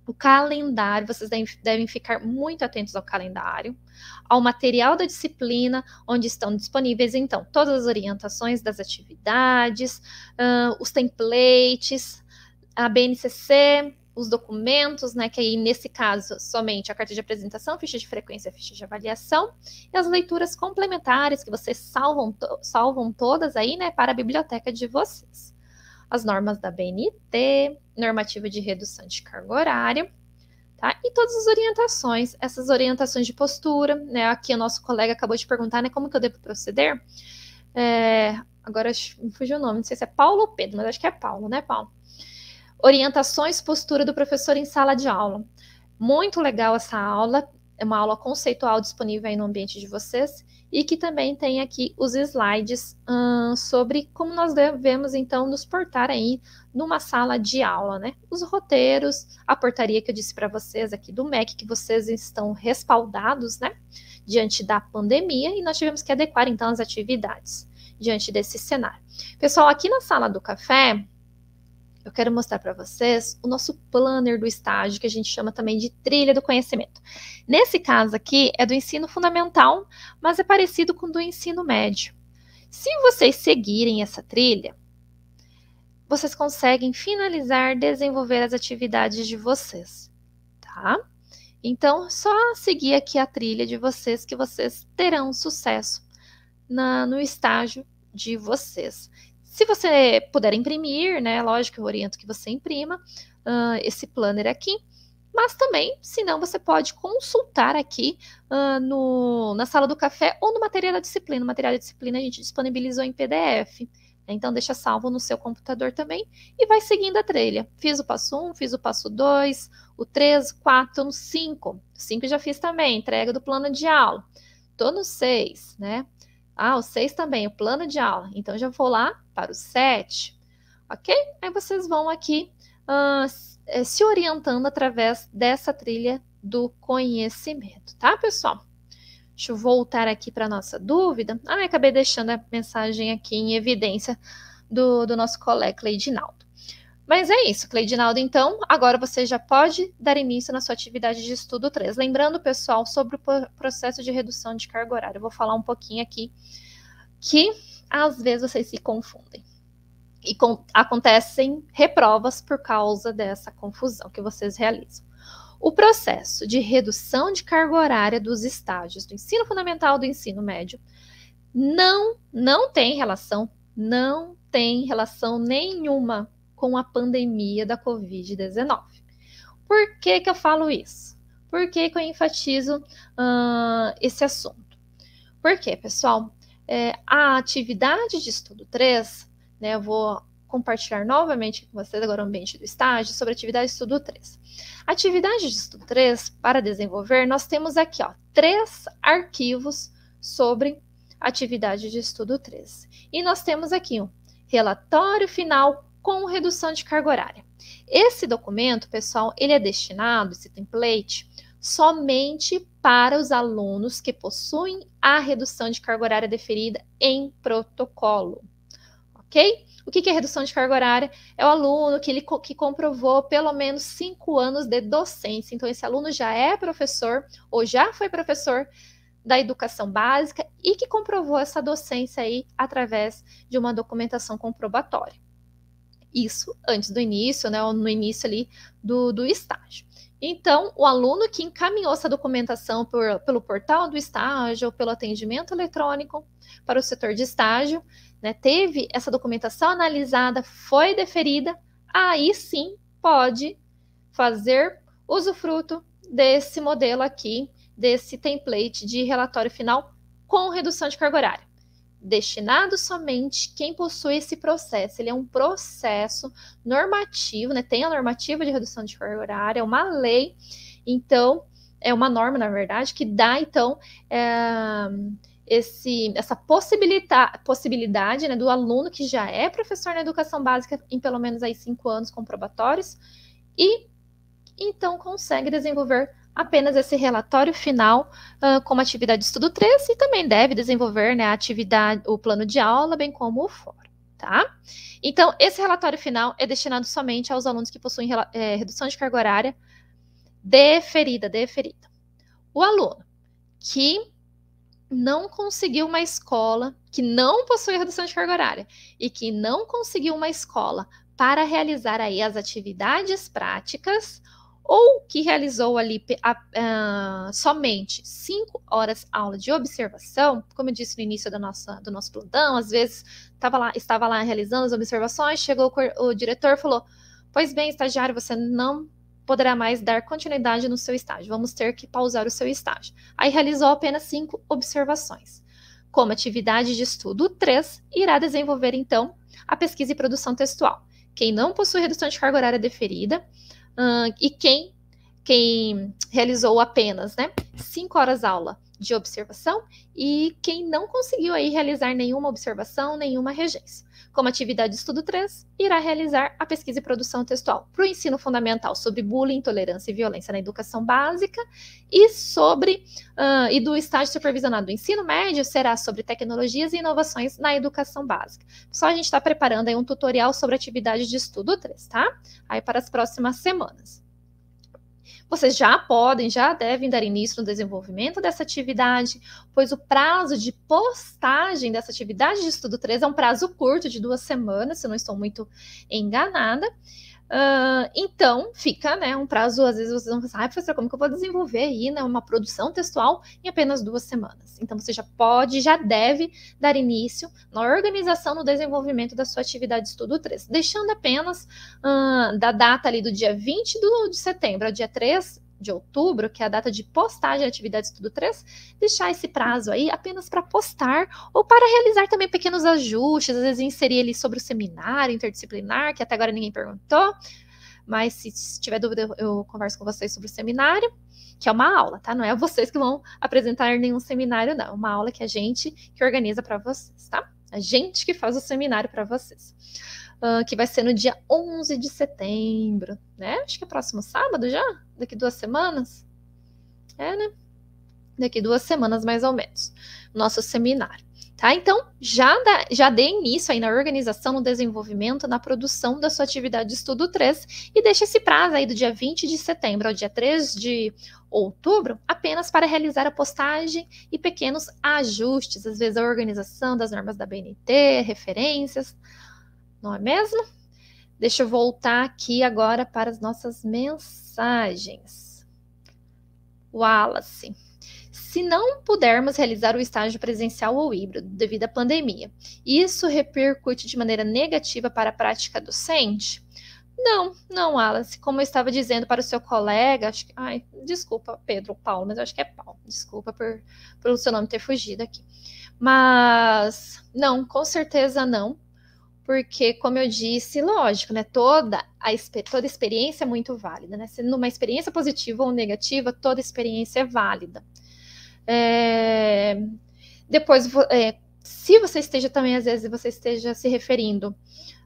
O calendário, vocês devem, ficar muito atentos ao calendário, ao material da disciplina, onde estão disponíveis, então, todas as orientações das atividades, uh, os templates, a BNCC, os documentos, né, que aí nesse caso somente a carta de apresentação, ficha de frequência, ficha de avaliação, e as leituras complementares que vocês salvam, to salvam todas aí, né, para a biblioteca de vocês as normas da BNT, normativa de redução de carga horária, tá? E todas as orientações, essas orientações de postura, né? Aqui o nosso colega acabou de perguntar, né? Como que eu devo proceder? É, agora me fugiu o nome, não sei se é Paulo ou Pedro, mas acho que é Paulo, né, Paulo? Orientações, postura do professor em sala de aula. Muito legal essa aula, é uma aula conceitual disponível aí no ambiente de vocês e que também tem aqui os slides sobre como nós devemos então nos portar aí numa sala de aula, né? Os roteiros, a portaria que eu disse para vocês aqui do MEC, que vocês estão respaldados, né? Diante da pandemia, e nós tivemos que adequar então as atividades diante desse cenário. Pessoal, aqui na sala do café, eu quero mostrar para vocês o nosso planner do estágio, que a gente chama também de trilha do conhecimento. Nesse caso aqui, é do ensino fundamental, mas é parecido com o do ensino médio. Se vocês seguirem essa trilha, vocês conseguem finalizar, desenvolver as atividades de vocês, tá? Então, só seguir aqui a trilha de vocês que vocês terão sucesso na, no estágio de vocês. Se você puder imprimir, né, lógico, eu oriento que você imprima uh, esse planner aqui, mas também, se não, você pode consultar aqui uh, no, na sala do café ou no material da disciplina. O material da disciplina a gente disponibilizou em PDF. Né, então, deixa salvo no seu computador também e vai seguindo a trilha. Fiz o passo 1, fiz o passo 2, o 3, 4, no 5. 5 já fiz também, entrega do plano de aula. Estou no 6, né? Ah, o 6 também, o plano de aula. Então, já vou lá para o 7, ok? Aí vocês vão aqui uh, se orientando através dessa trilha do conhecimento, tá, pessoal? Deixa eu voltar aqui para nossa dúvida. Ah, acabei deixando a mensagem aqui em evidência do, do nosso colega Leidinaldo. Mas é isso, Cleidinaldo. Então, agora você já pode dar início na sua atividade de estudo 3. Lembrando, pessoal, sobre o processo de redução de carga horária. Eu vou falar um pouquinho aqui que às vezes vocês se confundem. E com, acontecem reprovas por causa dessa confusão que vocês realizam. O processo de redução de carga horária dos estágios do ensino fundamental do ensino médio não, não tem relação, não tem relação nenhuma com a pandemia da Covid-19. Por que, que eu falo isso? Por que, que eu enfatizo uh, esse assunto? Porque, pessoal, é, a atividade de estudo 3, né, eu vou compartilhar novamente com vocês agora o ambiente do estágio sobre atividade de estudo 3. Atividade de estudo 3, para desenvolver, nós temos aqui ó, três arquivos sobre atividade de estudo 3. E nós temos aqui um relatório final com redução de carga horária. Esse documento, pessoal, ele é destinado, esse template, somente para os alunos que possuem a redução de carga horária deferida em protocolo, ok? O que é redução de carga horária? É o aluno que ele que comprovou pelo menos cinco anos de docência. Então, esse aluno já é professor ou já foi professor da educação básica e que comprovou essa docência aí através de uma documentação comprobatória. Isso antes do início, né, ou no início ali do, do estágio. Então, o aluno que encaminhou essa documentação por, pelo portal do estágio ou pelo atendimento eletrônico para o setor de estágio, né, teve essa documentação analisada, foi deferida, aí sim pode fazer usufruto desse modelo aqui, desse template de relatório final com redução de carga horária destinado somente quem possui esse processo. Ele é um processo normativo, né? Tem a normativa de redução de carga horária, é uma lei, então é uma norma, na verdade, que dá então é, esse, essa possibilidade, possibilidade né, do aluno que já é professor na educação básica em pelo menos aí cinco anos comprobatórios e então consegue desenvolver apenas esse relatório final uh, como atividade de estudo 3 e também deve desenvolver né, a atividade, o plano de aula, bem como o fórum. Tá? Então, esse relatório final é destinado somente aos alunos que possuem é, redução de carga horária deferida, deferida. O aluno que não conseguiu uma escola, que não possui redução de carga horária e que não conseguiu uma escola para realizar aí as atividades práticas, ou que realizou ali a, a, somente cinco horas aula de observação, como eu disse no início do nosso do nosso plantão, às vezes tava lá, estava lá realizando as observações, chegou o, o diretor falou: Pois bem, estagiário, você não poderá mais dar continuidade no seu estágio, vamos ter que pausar o seu estágio. Aí realizou apenas cinco observações. Como atividade de estudo 3, irá desenvolver então a pesquisa e produção textual. Quem não possui redução de carga horária deferida, e quem quem realizou apenas, né, cinco horas aula de observação e quem não conseguiu aí realizar nenhuma observação, nenhuma regência como atividade de estudo trans, irá realizar a pesquisa e produção textual para o ensino fundamental sobre bullying, intolerância e violência na educação básica e sobre uh, e do estágio supervisionado do ensino médio será sobre tecnologias e inovações na educação básica. Só a gente está preparando aí um tutorial sobre atividade de estudo 3, tá? Aí para as próximas semanas. Vocês já podem, já devem dar início no desenvolvimento dessa atividade, pois o prazo de postagem dessa atividade de estudo 3 é um prazo curto de duas semanas, se eu não estou muito enganada. Uh, então, fica né, um prazo, às vezes vocês vão pensar, ah, professora, como que eu vou desenvolver aí né, uma produção textual em apenas duas semanas? Então, você já pode, já deve dar início na organização, no desenvolvimento da sua atividade de estudo 3, deixando apenas uh, da data ali do dia 20 do, de setembro ao dia 3 de outubro, que é a data de postagem da atividade estudo 3, deixar esse prazo aí apenas para postar ou para realizar também pequenos ajustes, às vezes inserir ele sobre o seminário interdisciplinar, que até agora ninguém perguntou, mas se tiver dúvida eu converso com vocês sobre o seminário, que é uma aula, tá? Não é vocês que vão apresentar nenhum seminário, não, é uma aula que a gente que organiza para vocês, tá? A gente que faz o seminário para vocês uh, que vai ser no dia 11 de setembro, né? Acho que é próximo sábado já, daqui duas semanas. É, né? Daqui duas semanas, mais ou menos, nosso seminário. Tá? Então, já, já dê início aí na organização, no desenvolvimento, na produção da sua atividade de estudo 3 e deixe esse prazo aí do dia 20 de setembro ao dia 3 de outubro apenas para realizar a postagem e pequenos ajustes, às vezes a organização das normas da BNT, referências, não é mesmo? Deixa eu voltar aqui agora para as nossas mensagens. Wallace. Se não pudermos realizar o estágio presencial ou híbrido devido à pandemia, isso repercute de maneira negativa para a prática docente? Não, não, Wallace. Como eu estava dizendo para o seu colega, acho que. Ai, desculpa, Pedro, Paulo, mas acho que é Paulo. Desculpa por, o seu nome ter fugido aqui. Mas, não, com certeza não porque, como eu disse, lógico, né? Toda a toda experiência é muito válida, né? Sendo uma experiência positiva ou negativa, toda experiência é válida. É... Depois, é... se você esteja também, às vezes, você esteja se referindo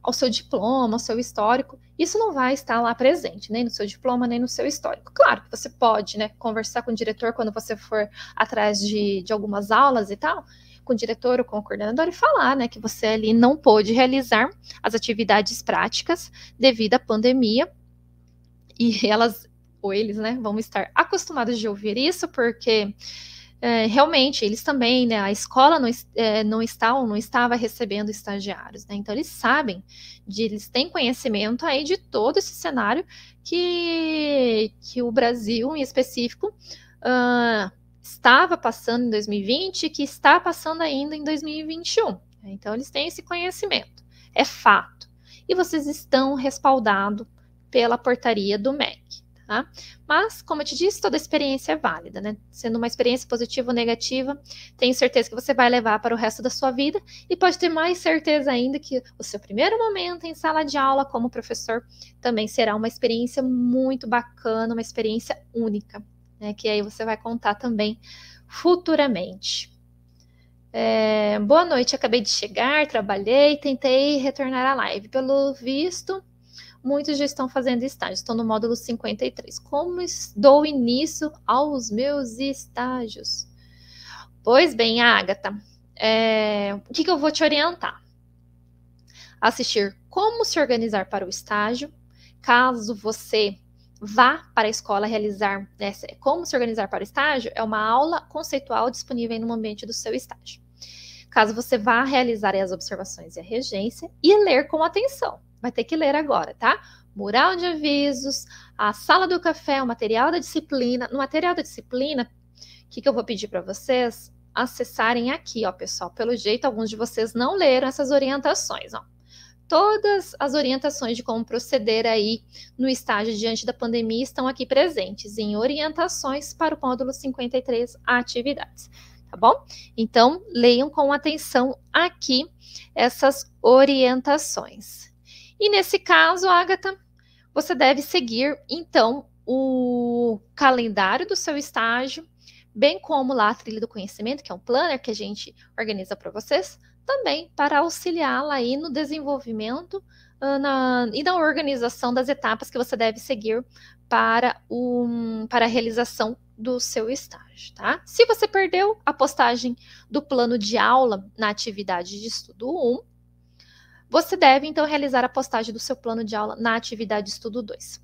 ao seu diploma, ao seu histórico, isso não vai estar lá presente, nem no seu diploma, nem no seu histórico. Claro que você pode, né, conversar com o diretor quando você for atrás de, de algumas aulas e tal, com o diretor ou com o coordenador e falar, né, que você ali não pôde realizar as atividades práticas devido à pandemia e elas ou eles, né, vão estar acostumados de ouvir isso porque é, realmente eles também, né, a escola não, é, não está ou não estava recebendo estagiários, né, então eles sabem, de, eles têm conhecimento aí de todo esse cenário que, que o Brasil, em específico, uh, estava passando em 2020 e que está passando ainda em 2021. Então, eles têm esse conhecimento, é fato. E vocês estão respaldados pela portaria do MEC. Tá? Mas, como eu te disse, toda experiência é válida, né? Sendo uma experiência positiva ou negativa, tenho certeza que você vai levar para o resto da sua vida e pode ter mais certeza ainda que o seu primeiro momento em sala de aula como professor também será uma experiência muito bacana, uma experiência única né, que aí você vai contar também futuramente. É, boa noite, acabei de chegar, trabalhei, tentei retornar à live. Pelo visto, muitos já estão fazendo estágio. Estou no módulo 53. Como dou início aos meus estágios? Pois bem, Agatha, é, o que, que eu vou te orientar? Assistir como se organizar para o estágio, caso você vá para a escola realizar, né, como se organizar para o estágio, é uma aula conceitual disponível no ambiente do seu estágio. Caso você vá realizar as observações e a regência e ler com atenção, vai ter que ler agora, tá? Mural de avisos, a sala do café, o material da disciplina. No material da disciplina, o que, que eu vou pedir para vocês? Acessarem aqui, ó, pessoal. Pelo jeito, alguns de vocês não leram essas orientações, ó todas as orientações de como proceder aí no estágio diante da pandemia estão aqui presentes em orientações para o módulo 53 atividades, tá bom? Então, leiam com atenção aqui essas orientações. E nesse caso, Agatha, você deve seguir então o calendário do seu estágio, bem como lá a trilha do conhecimento, que é um planner que a gente organiza para vocês, também para auxiliá-la aí no desenvolvimento uh, na, e na organização das etapas que você deve seguir para, o para a realização do seu estágio, tá? Se você perdeu a postagem do plano de aula na atividade de estudo 1, você deve então realizar a postagem do seu plano de aula na atividade de estudo 2.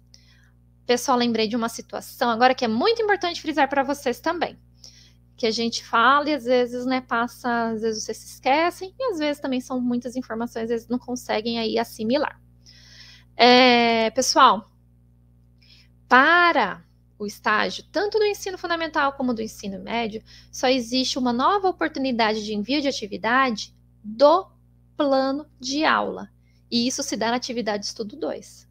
Pessoal, lembrei de uma situação agora que é muito importante frisar para vocês também que a gente fala e às vezes, né, passa, às vezes vocês se esquecem e às vezes também são muitas informações, às vezes não conseguem aí assimilar. É, pessoal, para o estágio, tanto do ensino fundamental como do ensino médio, só existe uma nova oportunidade de envio de atividade do plano de aula. E isso se dá na atividade estudo 2.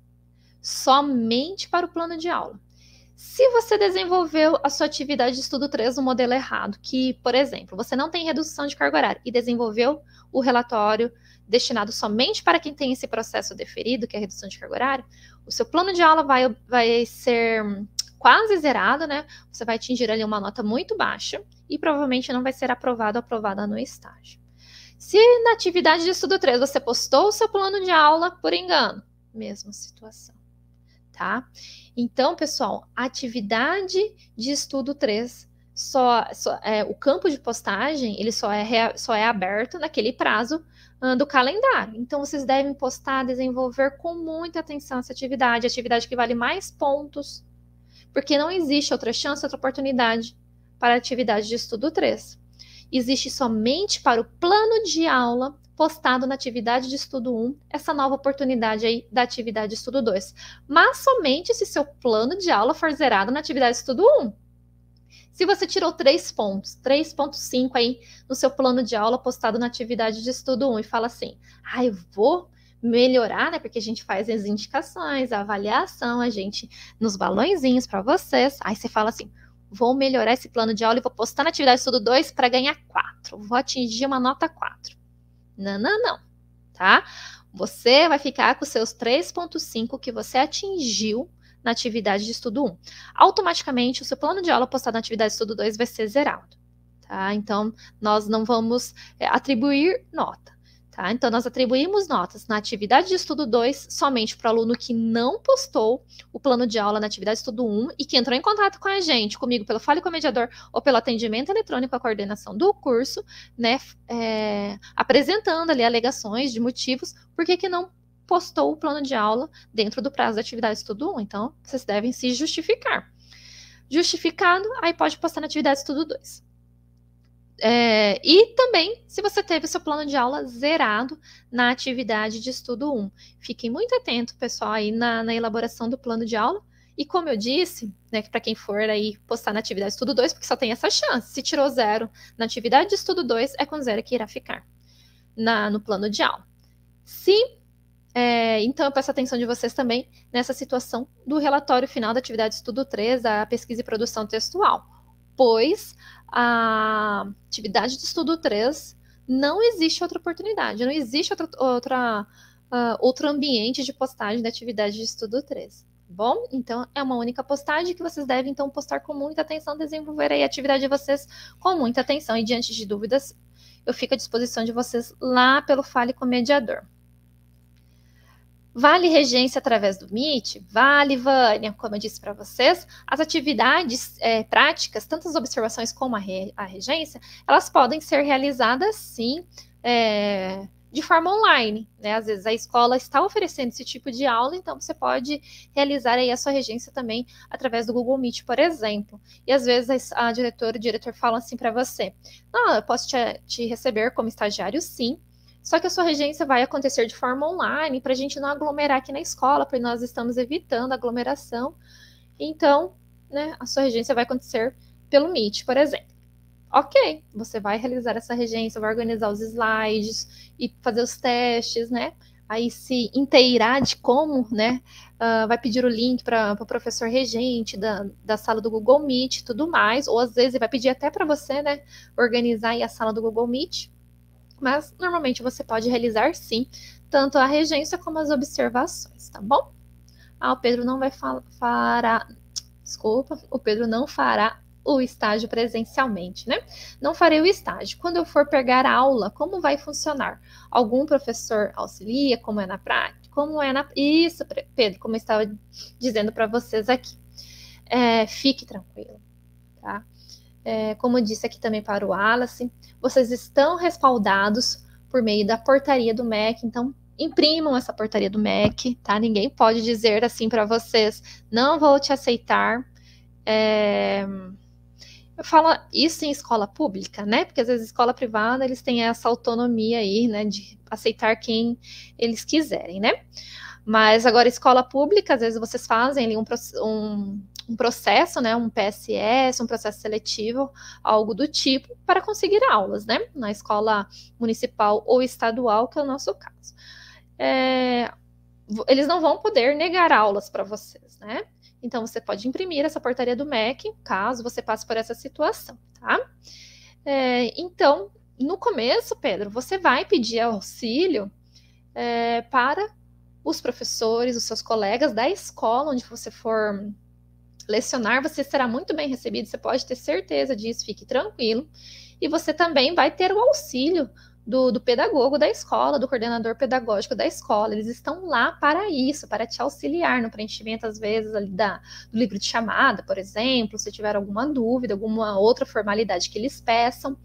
Somente para o plano de aula. Se você desenvolveu a sua atividade de estudo 3 no modelo errado, que, por exemplo, você não tem redução de carga horária e desenvolveu o relatório destinado somente para quem tem esse processo deferido, que é a redução de carga horária, o seu plano de aula vai, vai ser quase zerado, né? Você vai atingir ali uma nota muito baixa e provavelmente não vai ser aprovado ou aprovada no estágio. Se na atividade de estudo 3 você postou o seu plano de aula por engano, mesma situação tá? Então, pessoal, atividade de estudo 3 só, só é, o campo de postagem ele só é, só é aberto naquele prazo ah, do calendário. Então vocês devem postar, desenvolver com muita atenção essa atividade, atividade que vale mais pontos, porque não existe outra chance, outra oportunidade para atividade de estudo 3. Existe somente para o plano de aula postado na atividade de estudo 1, essa nova oportunidade aí da atividade de estudo 2, mas somente se seu plano de aula for zerado na atividade de estudo 1. Se você tirou 3 pontos, 3.5 aí no seu plano de aula postado na atividade de estudo 1 e fala assim: "Ah, eu vou melhorar, né? Porque a gente faz as indicações, a avaliação, a gente nos balõezinhos para vocês". Aí você fala assim: Vou melhorar esse plano de aula e vou postar na atividade estudo 2 para ganhar 4. Vou atingir uma nota 4. Não, não, não. Tá? Você vai ficar com seus 3,5 que você atingiu na atividade de estudo 1. Automaticamente, o seu plano de aula postado na atividade de estudo 2 vai ser zerado. Tá? Então, nós não vamos é, atribuir nota. Tá? Então, nós atribuímos notas na atividade de estudo 2 somente para o aluno que não postou o plano de aula na atividade de estudo 1 e que entrou em contato com a gente, comigo pelo Fale com o Mediador ou pelo atendimento eletrônico à coordenação do curso, né, é, apresentando ali alegações de motivos por que, que não postou o plano de aula dentro do prazo da atividade de estudo 1. Então, vocês devem se justificar. Justificado, aí pode postar na atividade de estudo 2. É, e também se você teve seu plano de aula zerado na atividade de estudo 1. Fiquem muito atento, pessoal, aí na, na elaboração do plano de aula. E como eu disse, né, que para quem for aí postar na atividade de estudo 2, porque só tem essa chance. Se tirou zero na atividade de estudo 2, é com zero que irá ficar na, no plano de aula. Sim, é, então, eu peço atenção de vocês também nessa situação do relatório final da atividade de estudo 3 da pesquisa e produção textual, pois a atividade de estudo 3, não existe outra oportunidade, não existe outra, outra uh, outro ambiente de postagem da atividade de estudo 3. Tá bom, então é uma única postagem que vocês devem então postar com muita atenção, desenvolver aí a atividade de vocês com muita atenção e diante de dúvidas, eu fico à disposição de vocês lá pelo Fale com o Mediador. Vale regência através do MIT? Vale, Vânia, como eu disse para vocês, as atividades é, práticas, tanto as observações como a, re, a, regência, elas podem ser realizadas sim é, de forma online. Né? Às vezes a escola está oferecendo esse tipo de aula, então você pode realizar aí a sua regência também através do Google Meet, por exemplo. E às vezes a, a diretora o diretor fala assim para você: Não, eu posso te, te receber como estagiário, sim, só que a sua regência vai acontecer de forma online, para a gente não aglomerar aqui na escola, porque nós estamos evitando aglomeração. Então, né, a sua regência vai acontecer pelo Meet, por exemplo. Ok, você vai realizar essa regência, vai organizar os slides e fazer os testes, né? Aí se inteirar de como, né? Uh, vai pedir o link para o pro professor regente da, da sala do Google Meet e tudo mais. Ou às vezes vai pedir até para você, né? Organizar aí a sala do Google Meet mas normalmente você pode realizar sim, tanto a regência como as observações, tá bom? Ah, o Pedro não vai fará, desculpa, o Pedro não fará o estágio presencialmente, né? Não farei o estágio. Quando eu for pegar a aula, como vai funcionar? Algum professor auxilia? Como é na prática? Como é na isso, Pedro? Como eu estava dizendo para vocês aqui, é, fique tranquilo, tá? é, como eu disse aqui também para o Wallace, vocês estão respaldados por meio da portaria do MEC, então imprimam essa portaria do MEC, tá? Ninguém pode dizer assim para vocês, não vou te aceitar. É... Eu falo isso em escola pública, né? Porque às vezes escola privada eles têm essa autonomia aí, né, de aceitar quem eles quiserem, né? Mas agora escola pública, às vezes vocês fazem ali um, um um processo, né, um PSS, um processo seletivo, algo do tipo, para conseguir aulas, né, na escola municipal ou estadual, que é o nosso caso. É, eles não vão poder negar aulas para vocês, né? Então, você pode imprimir essa portaria do MEC, caso você passe por essa situação, tá? É, então, no começo, Pedro, você vai pedir auxílio é, para os professores, os seus colegas da escola onde você for Lecionar você será muito bem recebido, você pode ter certeza disso, fique tranquilo. E você também vai ter o auxílio do, do, pedagogo da escola, do coordenador pedagógico da escola. Eles estão lá para isso, para te auxiliar no preenchimento, às vezes, ali da, do livro de chamada, por exemplo, se tiver alguma dúvida, alguma outra formalidade que eles peçam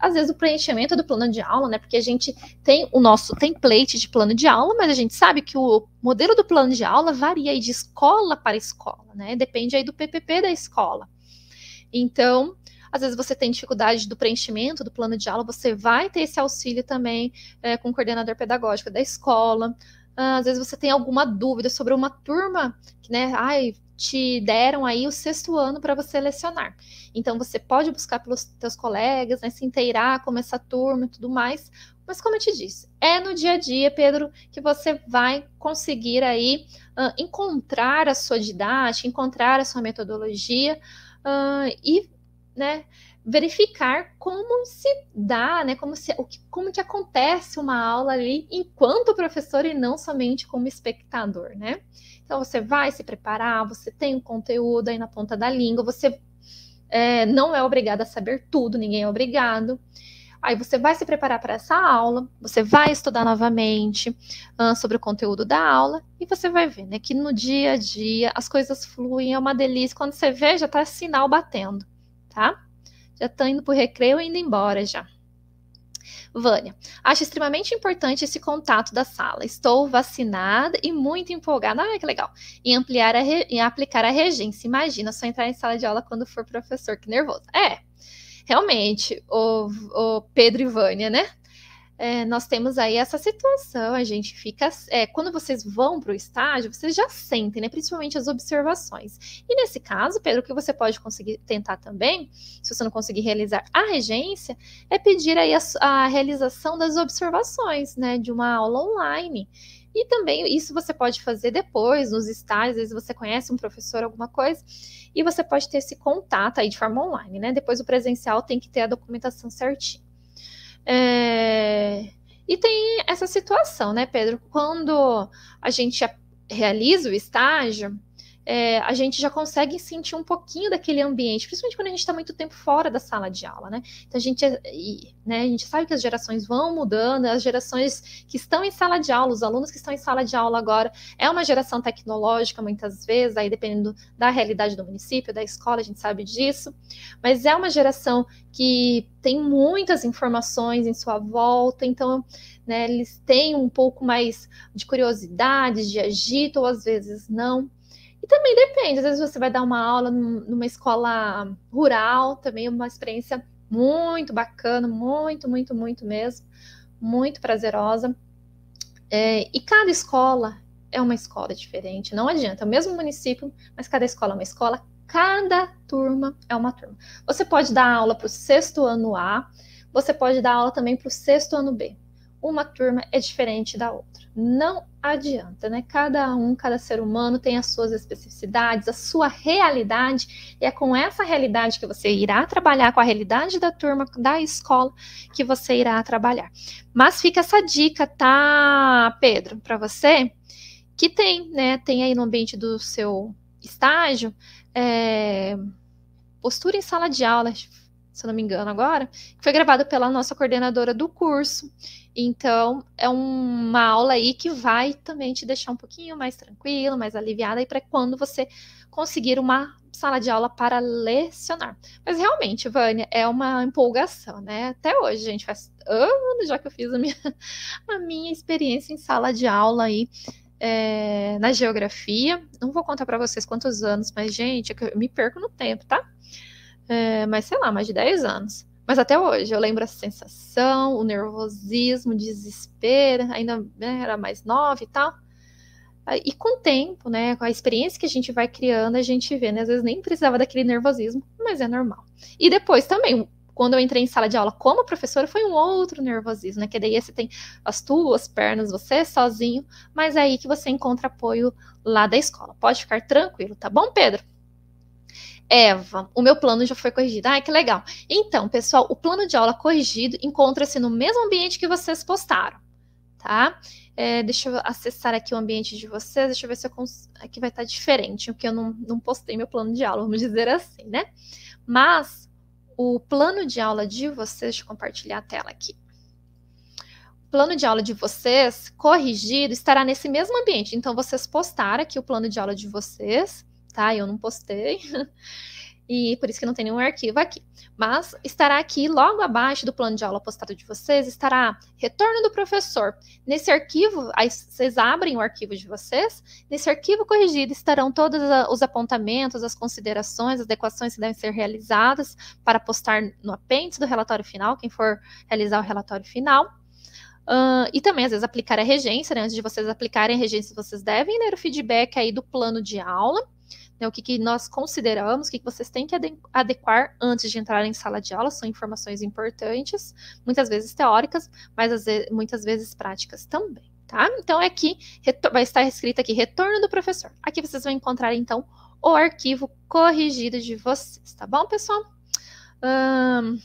às vezes, o preenchimento do plano de aula, né? Porque a gente tem o nosso template de plano de aula, mas a gente sabe que o modelo do plano de aula varia de escola para escola, né? Depende aí do PPP da escola. Então, às vezes você tem dificuldade do preenchimento do plano de aula, você vai ter esse auxílio também é, com o coordenador pedagógico da escola. Ah, às vezes você tem alguma dúvida sobre uma turma que, né, ai, te deram aí o sexto ano para você lecionar. Então você pode buscar pelos teus colegas, né, se inteirar, começar a turma e tudo mais. Mas como eu te disse, é no dia a dia, Pedro, que você vai conseguir aí uh, encontrar a sua didática, encontrar a sua metodologia uh, e, né, verificar como se dá, né, como se o que, como que acontece uma aula ali enquanto professor e não somente como espectador, né? Então você vai se preparar, você tem o conteúdo aí na ponta da língua, você é, não é obrigado a saber tudo, ninguém é obrigado. Aí você vai se preparar para essa aula, você vai estudar novamente uh, sobre o conteúdo da aula e você vai ver, né, que no dia a dia as coisas fluem, é uma delícia. Quando você vê, já tá sinal batendo, tá? já estão indo para o recreio e indo embora já. Vânia, acho extremamente importante esse contato da sala. Estou vacinada e muito empolgada. Ah, que legal. Em ampliar a re... aplicar a regência. Imagina só entrar em sala de aula quando for professor, que nervoso. É, realmente, o, o Pedro e Vânia, né? é, nós temos aí essa situação, a gente fica. É, quando vocês vão para o estágio, vocês já sentem, né? Principalmente as observações. E nesse caso, Pedro, o que você pode conseguir tentar também, se você não conseguir realizar a regência, é pedir aí a, a realização das observações, né? De uma aula online. E também isso você pode fazer depois, nos estágios, às vezes você conhece um professor, alguma coisa, e você pode ter esse contato aí de forma online, né? Depois o presencial tem que ter a documentação certinha. É... E tem essa situação, né, Pedro? Quando a gente realiza o estágio, é, a gente já consegue sentir um pouquinho daquele ambiente, principalmente quando a gente está muito tempo fora da sala de aula, né? Então a gente, é, e, né, a gente sabe que as gerações vão mudando, as gerações que estão em sala de aula, os alunos que estão em sala de aula agora, é uma geração tecnológica muitas vezes, aí dependendo da realidade do município, da escola, a gente sabe disso, mas é uma geração que tem muitas informações em sua volta, então né, eles têm um pouco mais de curiosidade, de agito, ou às vezes não. E também depende, às vezes você vai dar uma aula numa escola rural, também é uma experiência muito bacana, muito, muito, muito mesmo, muito prazerosa. É, e cada escola é uma escola diferente, não adianta, é o mesmo município, mas cada escola é uma escola, cada turma é uma turma. Você pode dar aula para o sexto ano A, você pode dar aula também para o sexto ano B uma turma é diferente da outra. Não adianta, né? Cada um, cada ser humano tem as suas especificidades, a sua realidade, e é com essa realidade que você irá trabalhar, com a realidade da turma, da escola, que você irá trabalhar. Mas fica essa dica, tá, Pedro, para você, que tem, né? Tem aí no ambiente do seu estágio, é, postura em sala de aula, se eu não me engano agora, que foi gravado pela nossa coordenadora do curso. Então, é uma aula aí que vai também te deixar um pouquinho mais tranquilo, mais aliviada, e para quando você conseguir uma sala de aula para lecionar. Mas realmente, Vânia, é uma empolgação, né? Até hoje, gente, faz anos já que eu fiz a minha, a minha experiência em sala de aula aí. É, na geografia, não vou contar para vocês quantos anos, mas gente, é eu me perco no tempo, tá? É, mas sei lá, mais de 10 anos. Mas até hoje eu lembro a sensação, o nervosismo, o desespero, ainda né, era mais nova e tal. Ah, e com o tempo, né, com a experiência que a gente vai criando, a gente vê, né, às vezes nem precisava daquele nervosismo, mas é normal. E depois também, quando eu entrei em sala de aula como professora, foi um outro nervosismo, né? Que daí você tem as tuas pernas, você sozinho, mas é aí que você encontra apoio lá da escola. Pode ficar tranquilo, tá bom, Pedro? Eva, o meu plano já foi corrigido. Ah, que legal. Então, pessoal, o plano de aula corrigido encontra-se no mesmo ambiente que vocês postaram, tá? É, deixa eu acessar aqui o ambiente de vocês, deixa eu ver se eu cons... aqui vai estar diferente, porque eu não, não postei meu plano de aula, vamos dizer assim, né? Mas o plano de aula de vocês, deixa eu compartilhar a tela aqui. O plano de aula de vocês corrigido estará nesse mesmo ambiente. Então, vocês postaram aqui o plano de aula de vocês, tá? Eu não postei. e por isso que não tem nenhum arquivo aqui. Mas estará aqui logo abaixo do plano de aula postado de vocês, estará retorno do professor. Nesse arquivo, aí vocês abrem o arquivo de vocês, nesse arquivo corrigido estarão todos os apontamentos, as considerações, as adequações que devem ser realizadas para postar no apêndice do relatório final, quem for realizar o relatório final. Uh, e também, às vezes, aplicar a regência, né? Antes de vocês aplicarem a regência, vocês devem ler o feedback aí do plano de aula né, o que, que nós consideramos, o que, que vocês têm que adequar antes de entrar em sala de aula, são informações importantes, muitas vezes teóricas, mas vezes, muitas vezes práticas também, tá? Então, é aqui, vai estar escrito aqui, retorno do professor. Aqui vocês vão encontrar, então, o arquivo corrigido de vocês, tá bom, pessoal? Hum,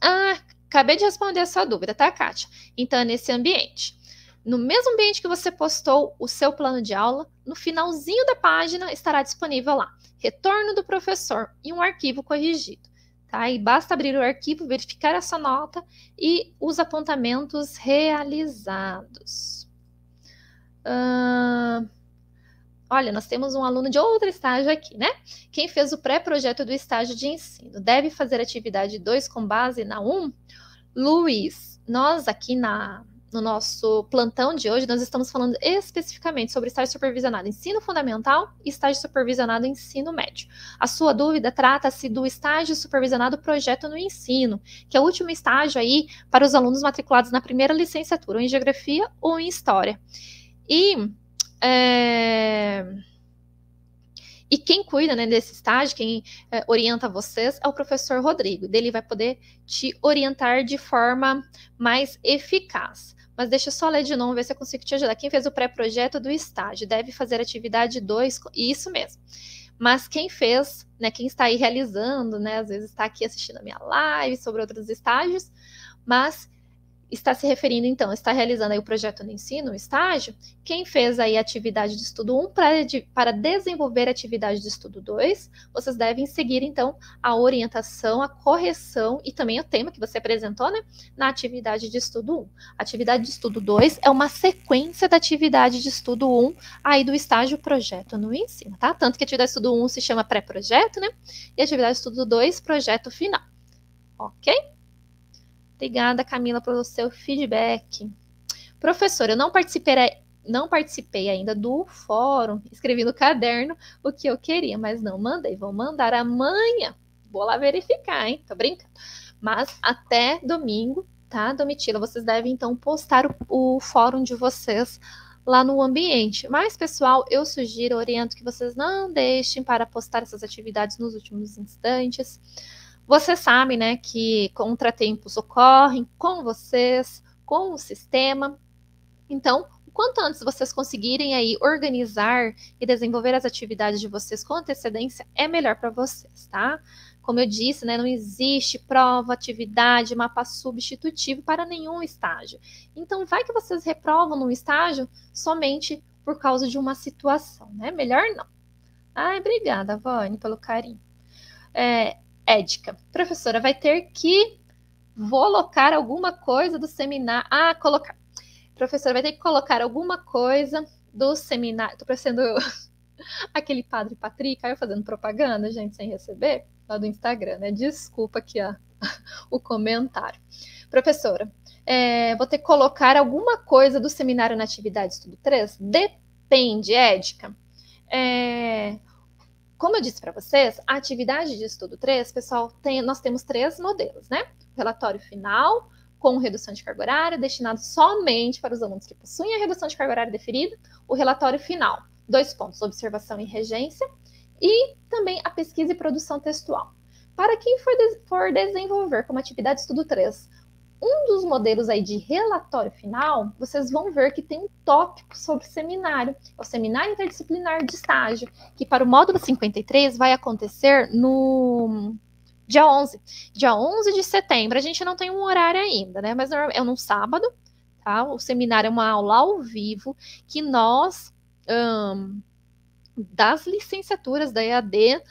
ah, acabei de responder a sua dúvida, tá, Kátia? Então, é nesse ambiente. No mesmo ambiente que você postou o seu plano de aula, no finalzinho da página estará disponível lá retorno do professor e um arquivo corrigido. Tá? E basta abrir o arquivo, verificar essa nota e os apontamentos realizados. Uh... Olha, nós temos um aluno de outro estágio aqui, né? Quem fez o pré-projeto do estágio de ensino deve fazer atividade 2 com base na 1? Um? Luiz, nós aqui na, no nosso plantão de hoje, nós estamos falando especificamente sobre estágio supervisionado ensino fundamental e estágio supervisionado ensino médio. A sua dúvida trata-se do estágio supervisionado projeto no ensino, que é o último estágio aí para os alunos matriculados na primeira licenciatura, ou em geografia ou em história. E. É... E quem cuida né, desse estágio, quem é, orienta vocês, é o professor Rodrigo. Ele vai poder te orientar de forma mais eficaz. Mas deixa eu só ler de novo, ver se eu consigo te ajudar. Quem fez o pré-projeto do estágio deve fazer atividade 2, isso mesmo. Mas quem fez, né, quem está aí realizando, né, às vezes está aqui assistindo a minha live sobre outros estágios, mas está se referindo, então, está realizando aí o projeto no ensino, o estágio, quem fez aí a atividade de estudo 1 para, para desenvolver a atividade de estudo 2, vocês devem seguir, então, a orientação, a correção e também o tema que você apresentou, né, na atividade de estudo 1. A atividade de estudo 2 é uma sequência da atividade de estudo 1 aí do estágio projeto no ensino, tá? Tanto que a atividade de estudo 1 se chama pré-projeto, né, e a atividade de estudo 2, projeto final, ok? Obrigada, Camila, pelo seu feedback. Professora, eu não participei, não participei ainda do fórum, escrevi no caderno o que eu queria, mas não mandei. Vou mandar amanhã. Vou lá verificar, hein? Tô brincando. Mas até domingo, tá, Domitila? Vocês devem então postar o, o fórum de vocês lá no ambiente. Mas, pessoal, eu sugiro, oriento que vocês não deixem para postar essas atividades nos últimos instantes você sabe, né, que contratempos ocorrem com vocês, com o sistema. Então, quanto antes vocês conseguirem aí organizar e desenvolver as atividades de vocês com antecedência, é melhor para vocês, tá? Como eu disse, né, não existe prova, atividade, mapa substitutivo para nenhum estágio. Então, vai que vocês reprovam num estágio somente por causa de uma situação, né? Melhor não. Ai, obrigada, Vane, pelo carinho. É, ética. A professora vai ter que colocar alguma coisa do seminário. Ah, colocar. A professora vai ter que colocar alguma coisa do seminário. Tô parecendo aquele padre Patrick, aí eu fazendo propaganda, gente, sem receber, lá do Instagram, né? Desculpa aqui o comentário. Professora, é, vou ter que colocar alguma coisa do seminário na atividade estudo 3? Depende, Édica. É, como eu disse para vocês, a atividade de estudo 3, pessoal, tem, nós temos três modelos, né? Relatório final, com redução de carga horária, destinado somente para os alunos que possuem a redução de carga horária deferida, o relatório final, dois pontos, observação e regência, e também a pesquisa e produção textual. Para quem for, de, for desenvolver como atividade estudo 3 um dos modelos aí de relatório final, vocês vão ver que tem um tópico sobre seminário, é o seminário interdisciplinar de estágio, que para o módulo 53 vai acontecer no dia 11. Dia 11 de setembro, a gente não tem um horário ainda, né? Mas é num sábado, tá? O seminário é uma aula ao vivo que nós, das licenciaturas da EAD,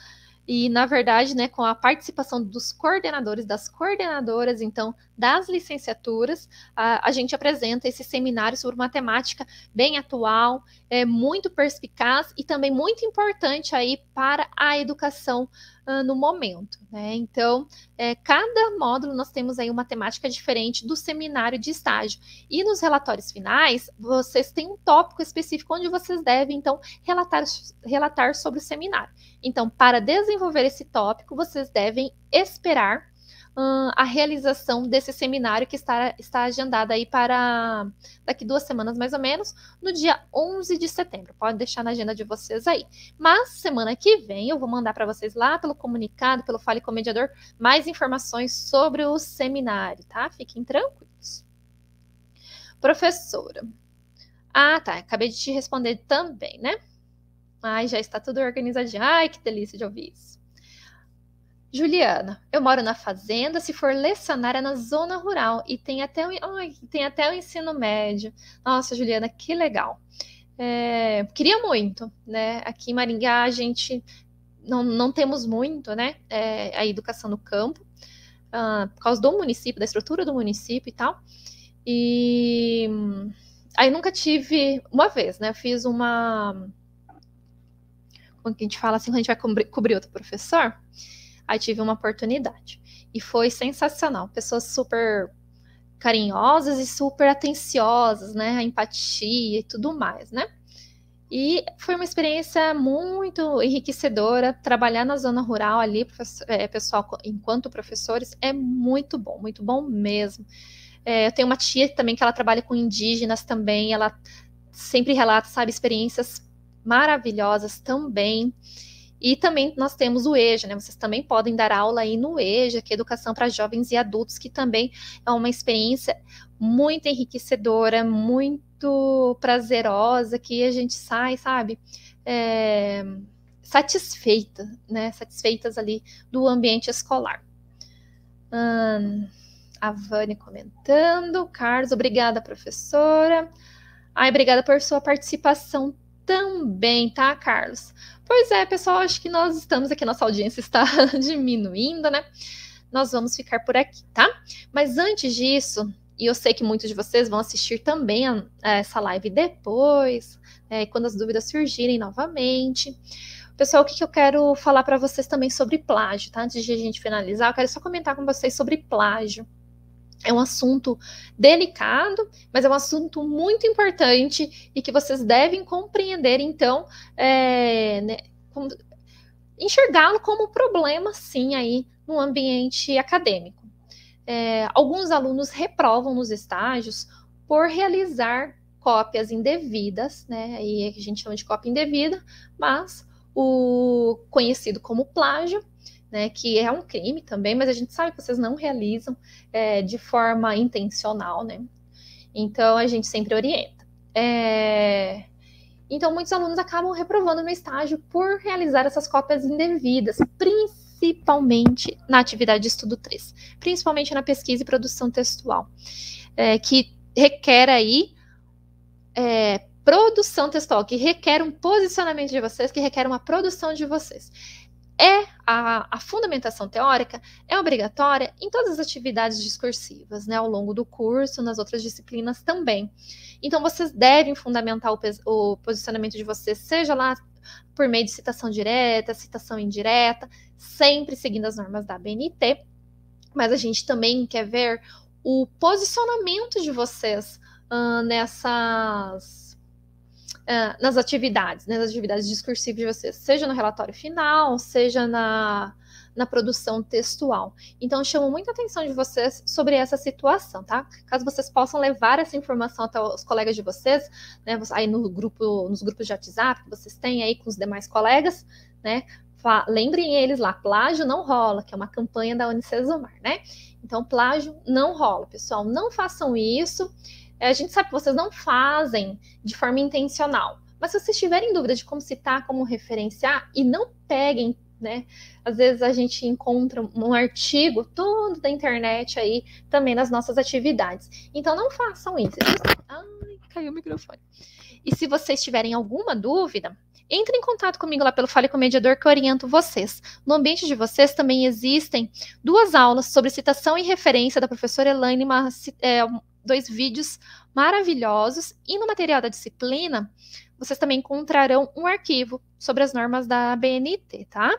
e, na verdade, né, com a participação dos coordenadores, das coordenadoras, então, das licenciaturas, a, a gente apresenta esse seminário sobre uma temática bem atual, é, muito perspicaz e também muito importante aí para a educação uh, no momento. Né? Então, é, cada módulo nós temos aí uma temática diferente do seminário de estágio. E nos relatórios finais, vocês têm um tópico específico onde vocês devem, então, relatar, relatar sobre o seminário. Então, para desenvolver esse tópico, vocês devem esperar a realização desse seminário que está, está agendado aí para daqui duas semanas mais ou menos, no dia 11 de setembro. Pode deixar na agenda de vocês aí. Mas semana que vem eu vou mandar para vocês lá pelo comunicado, pelo Fale com o Mediador, mais informações sobre o seminário, tá? Fiquem tranquilos. Professora. Ah, tá. Acabei de te responder também, né? Ai, já está tudo organizadinho. Ai, que delícia de ouvir isso. Juliana, eu moro na fazenda, se for lecionar é na zona rural e tem até o, ai, tem até o ensino médio. Nossa, Juliana, que legal. É, queria muito, né? Aqui em Maringá a gente não, não temos muito, né? É, a educação no campo, uh, por causa do município, da estrutura do município e tal. E aí nunca tive uma vez, né? Eu fiz uma. Como que a gente fala assim, quando a gente vai cobrir, cobrir outro professor? aí tive uma oportunidade. E foi sensacional. Pessoas super carinhosas e super atenciosas, né? A empatia e tudo mais, né? E foi uma experiência muito enriquecedora. Trabalhar na zona rural ali, é, pessoal, enquanto professores, é muito bom, muito bom mesmo. É, eu tenho uma tia também que ela trabalha com indígenas também, ela sempre relata, sabe, experiências maravilhosas também. E também nós temos o EJA, né? Vocês também podem dar aula aí no EJA, que é Educação para Jovens e Adultos, que também é uma experiência muito enriquecedora, muito prazerosa, que a gente sai, sabe, é, satisfeita, né? Satisfeitas ali do ambiente escolar. Hum, a Vani comentando, Carlos, obrigada, professora. Ai, obrigada por sua participação também, tá, Carlos? Pois é, pessoal, acho que nós estamos aqui, nossa audiência está diminuindo, né? Nós vamos ficar por aqui, tá? Mas antes disso, e eu sei que muitos de vocês vão assistir também a, a essa live depois, é, quando as dúvidas surgirem novamente. Pessoal, o que, que eu quero falar para vocês também sobre plágio, tá? Antes de a gente finalizar, eu quero só comentar com vocês sobre plágio. É um assunto delicado, mas é um assunto muito importante e que vocês devem compreender, então, é, né, enxergá-lo como problema, sim, aí no ambiente acadêmico. É, alguns alunos reprovam nos estágios por realizar cópias indevidas, né? Aí a gente chama de cópia indevida, mas o conhecido como plágio, né, que é um crime também, mas a gente sabe que vocês não realizam é, de forma intencional, né? Então a gente sempre orienta. É... Então muitos alunos acabam reprovando no estágio por realizar essas cópias indevidas, principalmente na atividade de estudo 3, principalmente na pesquisa e produção textual, é, que requer aí é, produção textual, que requer um posicionamento de vocês, que requer uma produção de vocês é a, a, fundamentação teórica é obrigatória em todas as atividades discursivas, né, ao longo do curso, nas outras disciplinas também. Então, vocês devem fundamentar o, o posicionamento de vocês, seja lá por meio de citação direta, citação indireta, sempre seguindo as normas da BNT. Mas a gente também quer ver o posicionamento de vocês uh, nessas é, nas atividades, né, nas atividades discursivas de vocês, seja no relatório final, seja na, na produção textual. Então, chamo muita atenção de vocês sobre essa situação, tá? Caso vocês possam levar essa informação até os colegas de vocês, né, aí no grupo, nos grupos de WhatsApp que vocês têm aí com os demais colegas, né? Lembrem eles lá, plágio não rola, que é uma campanha da Unicesumar, né? Então, plágio não rola, pessoal. Não façam isso. É, a gente sabe que vocês não fazem de forma intencional, mas se vocês tiverem dúvida de como citar, como referenciar, e não peguem, né? Às vezes a gente encontra um artigo todo da internet aí, também nas nossas atividades. Então não façam isso. Ai, caiu o microfone. E se vocês tiverem alguma dúvida, entre em contato comigo lá pelo Fale com o Mediador que eu oriento vocês. No ambiente de vocês também existem duas aulas sobre citação e referência da professora Elaine Mar é, dois vídeos maravilhosos. E no material da disciplina, vocês também encontrarão um arquivo sobre as normas da BNT, tá?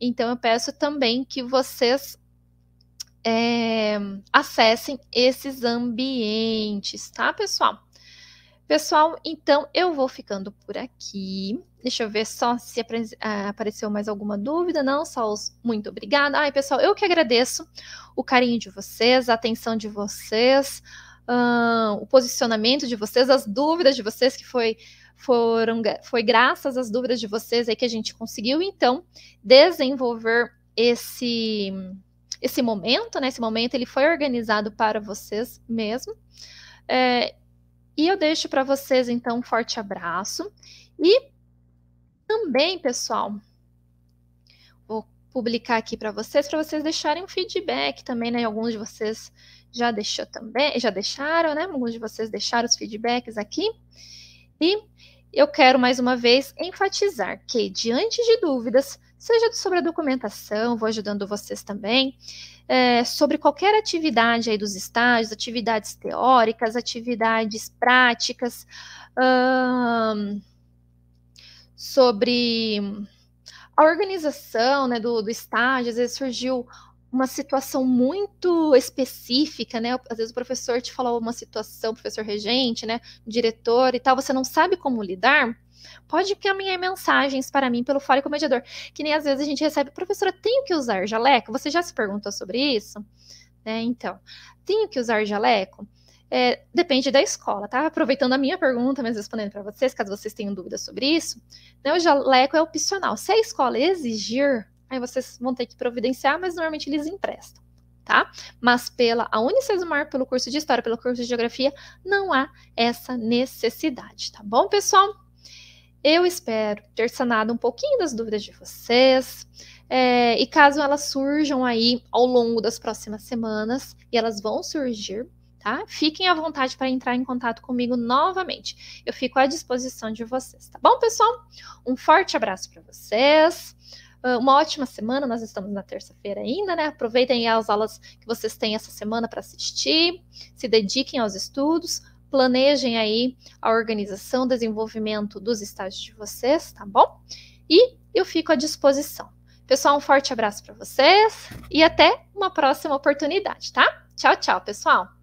Então, eu peço também que vocês é, acessem esses ambientes, tá, pessoal? Pessoal, então eu vou ficando por aqui. Deixa eu ver só se é, apareceu mais alguma dúvida. Não, só os muito obrigada. Ai, pessoal, eu que agradeço o carinho de vocês, a atenção de vocês uh, o posicionamento de vocês, as dúvidas de vocês, que foi, foram, foi graças às dúvidas de vocês aí que a gente conseguiu, então, desenvolver esse esse momento, né? Esse momento ele foi organizado para vocês mesmo. É, e eu deixo para vocês então um forte abraço e também, pessoal, vou publicar aqui para vocês para vocês deixarem um feedback também, né? Alguns de vocês já deixou também, já deixaram, né? Alguns de vocês deixaram os feedbacks aqui. E eu quero mais uma vez enfatizar que, diante de dúvidas, seja sobre a documentação, vou ajudando vocês também, é, sobre qualquer atividade aí dos estágios, atividades teóricas, atividades práticas, hum, sobre a organização né, do, do estágio, às vezes surgiu uma situação muito específica, né? Às vezes o professor te falou uma situação, professor regente, né? Diretor e tal, você não sabe como lidar. Pode encaminhar mensagens para mim pelo fórum comediador, Mediador. Que nem às vezes a gente recebe, professora, tenho que usar jaleco? Você já se perguntou sobre isso? Né? Então, tenho que usar jaleco? É, depende da escola, tá? Aproveitando a minha pergunta, mas respondendo para vocês, caso vocês tenham dúvidas sobre isso, né, o jaleco é opcional. Se a escola exigir, aí vocês vão ter que providenciar, mas normalmente eles emprestam, tá? Mas pela a Unicesumar, pelo curso de História, pelo curso de Geografia, não há essa necessidade, tá bom, pessoal? Eu espero ter sanado um pouquinho das dúvidas de vocês. É, e caso elas surjam aí ao longo das próximas semanas, e elas vão surgir, tá? Fiquem à vontade para entrar em contato comigo novamente. Eu fico à disposição de vocês, tá bom, pessoal? Um forte abraço para vocês. Ah, uma ótima semana. Nós estamos na terça-feira ainda, né? Aproveitem as aulas que vocês têm essa semana para assistir, se dediquem aos estudos, planejem aí a organização, desenvolvimento dos estágios de vocês, tá bom? E eu fico à disposição. Pessoal, um forte abraço para vocês e até uma próxima oportunidade, tá? Tchau, tchau, pessoal!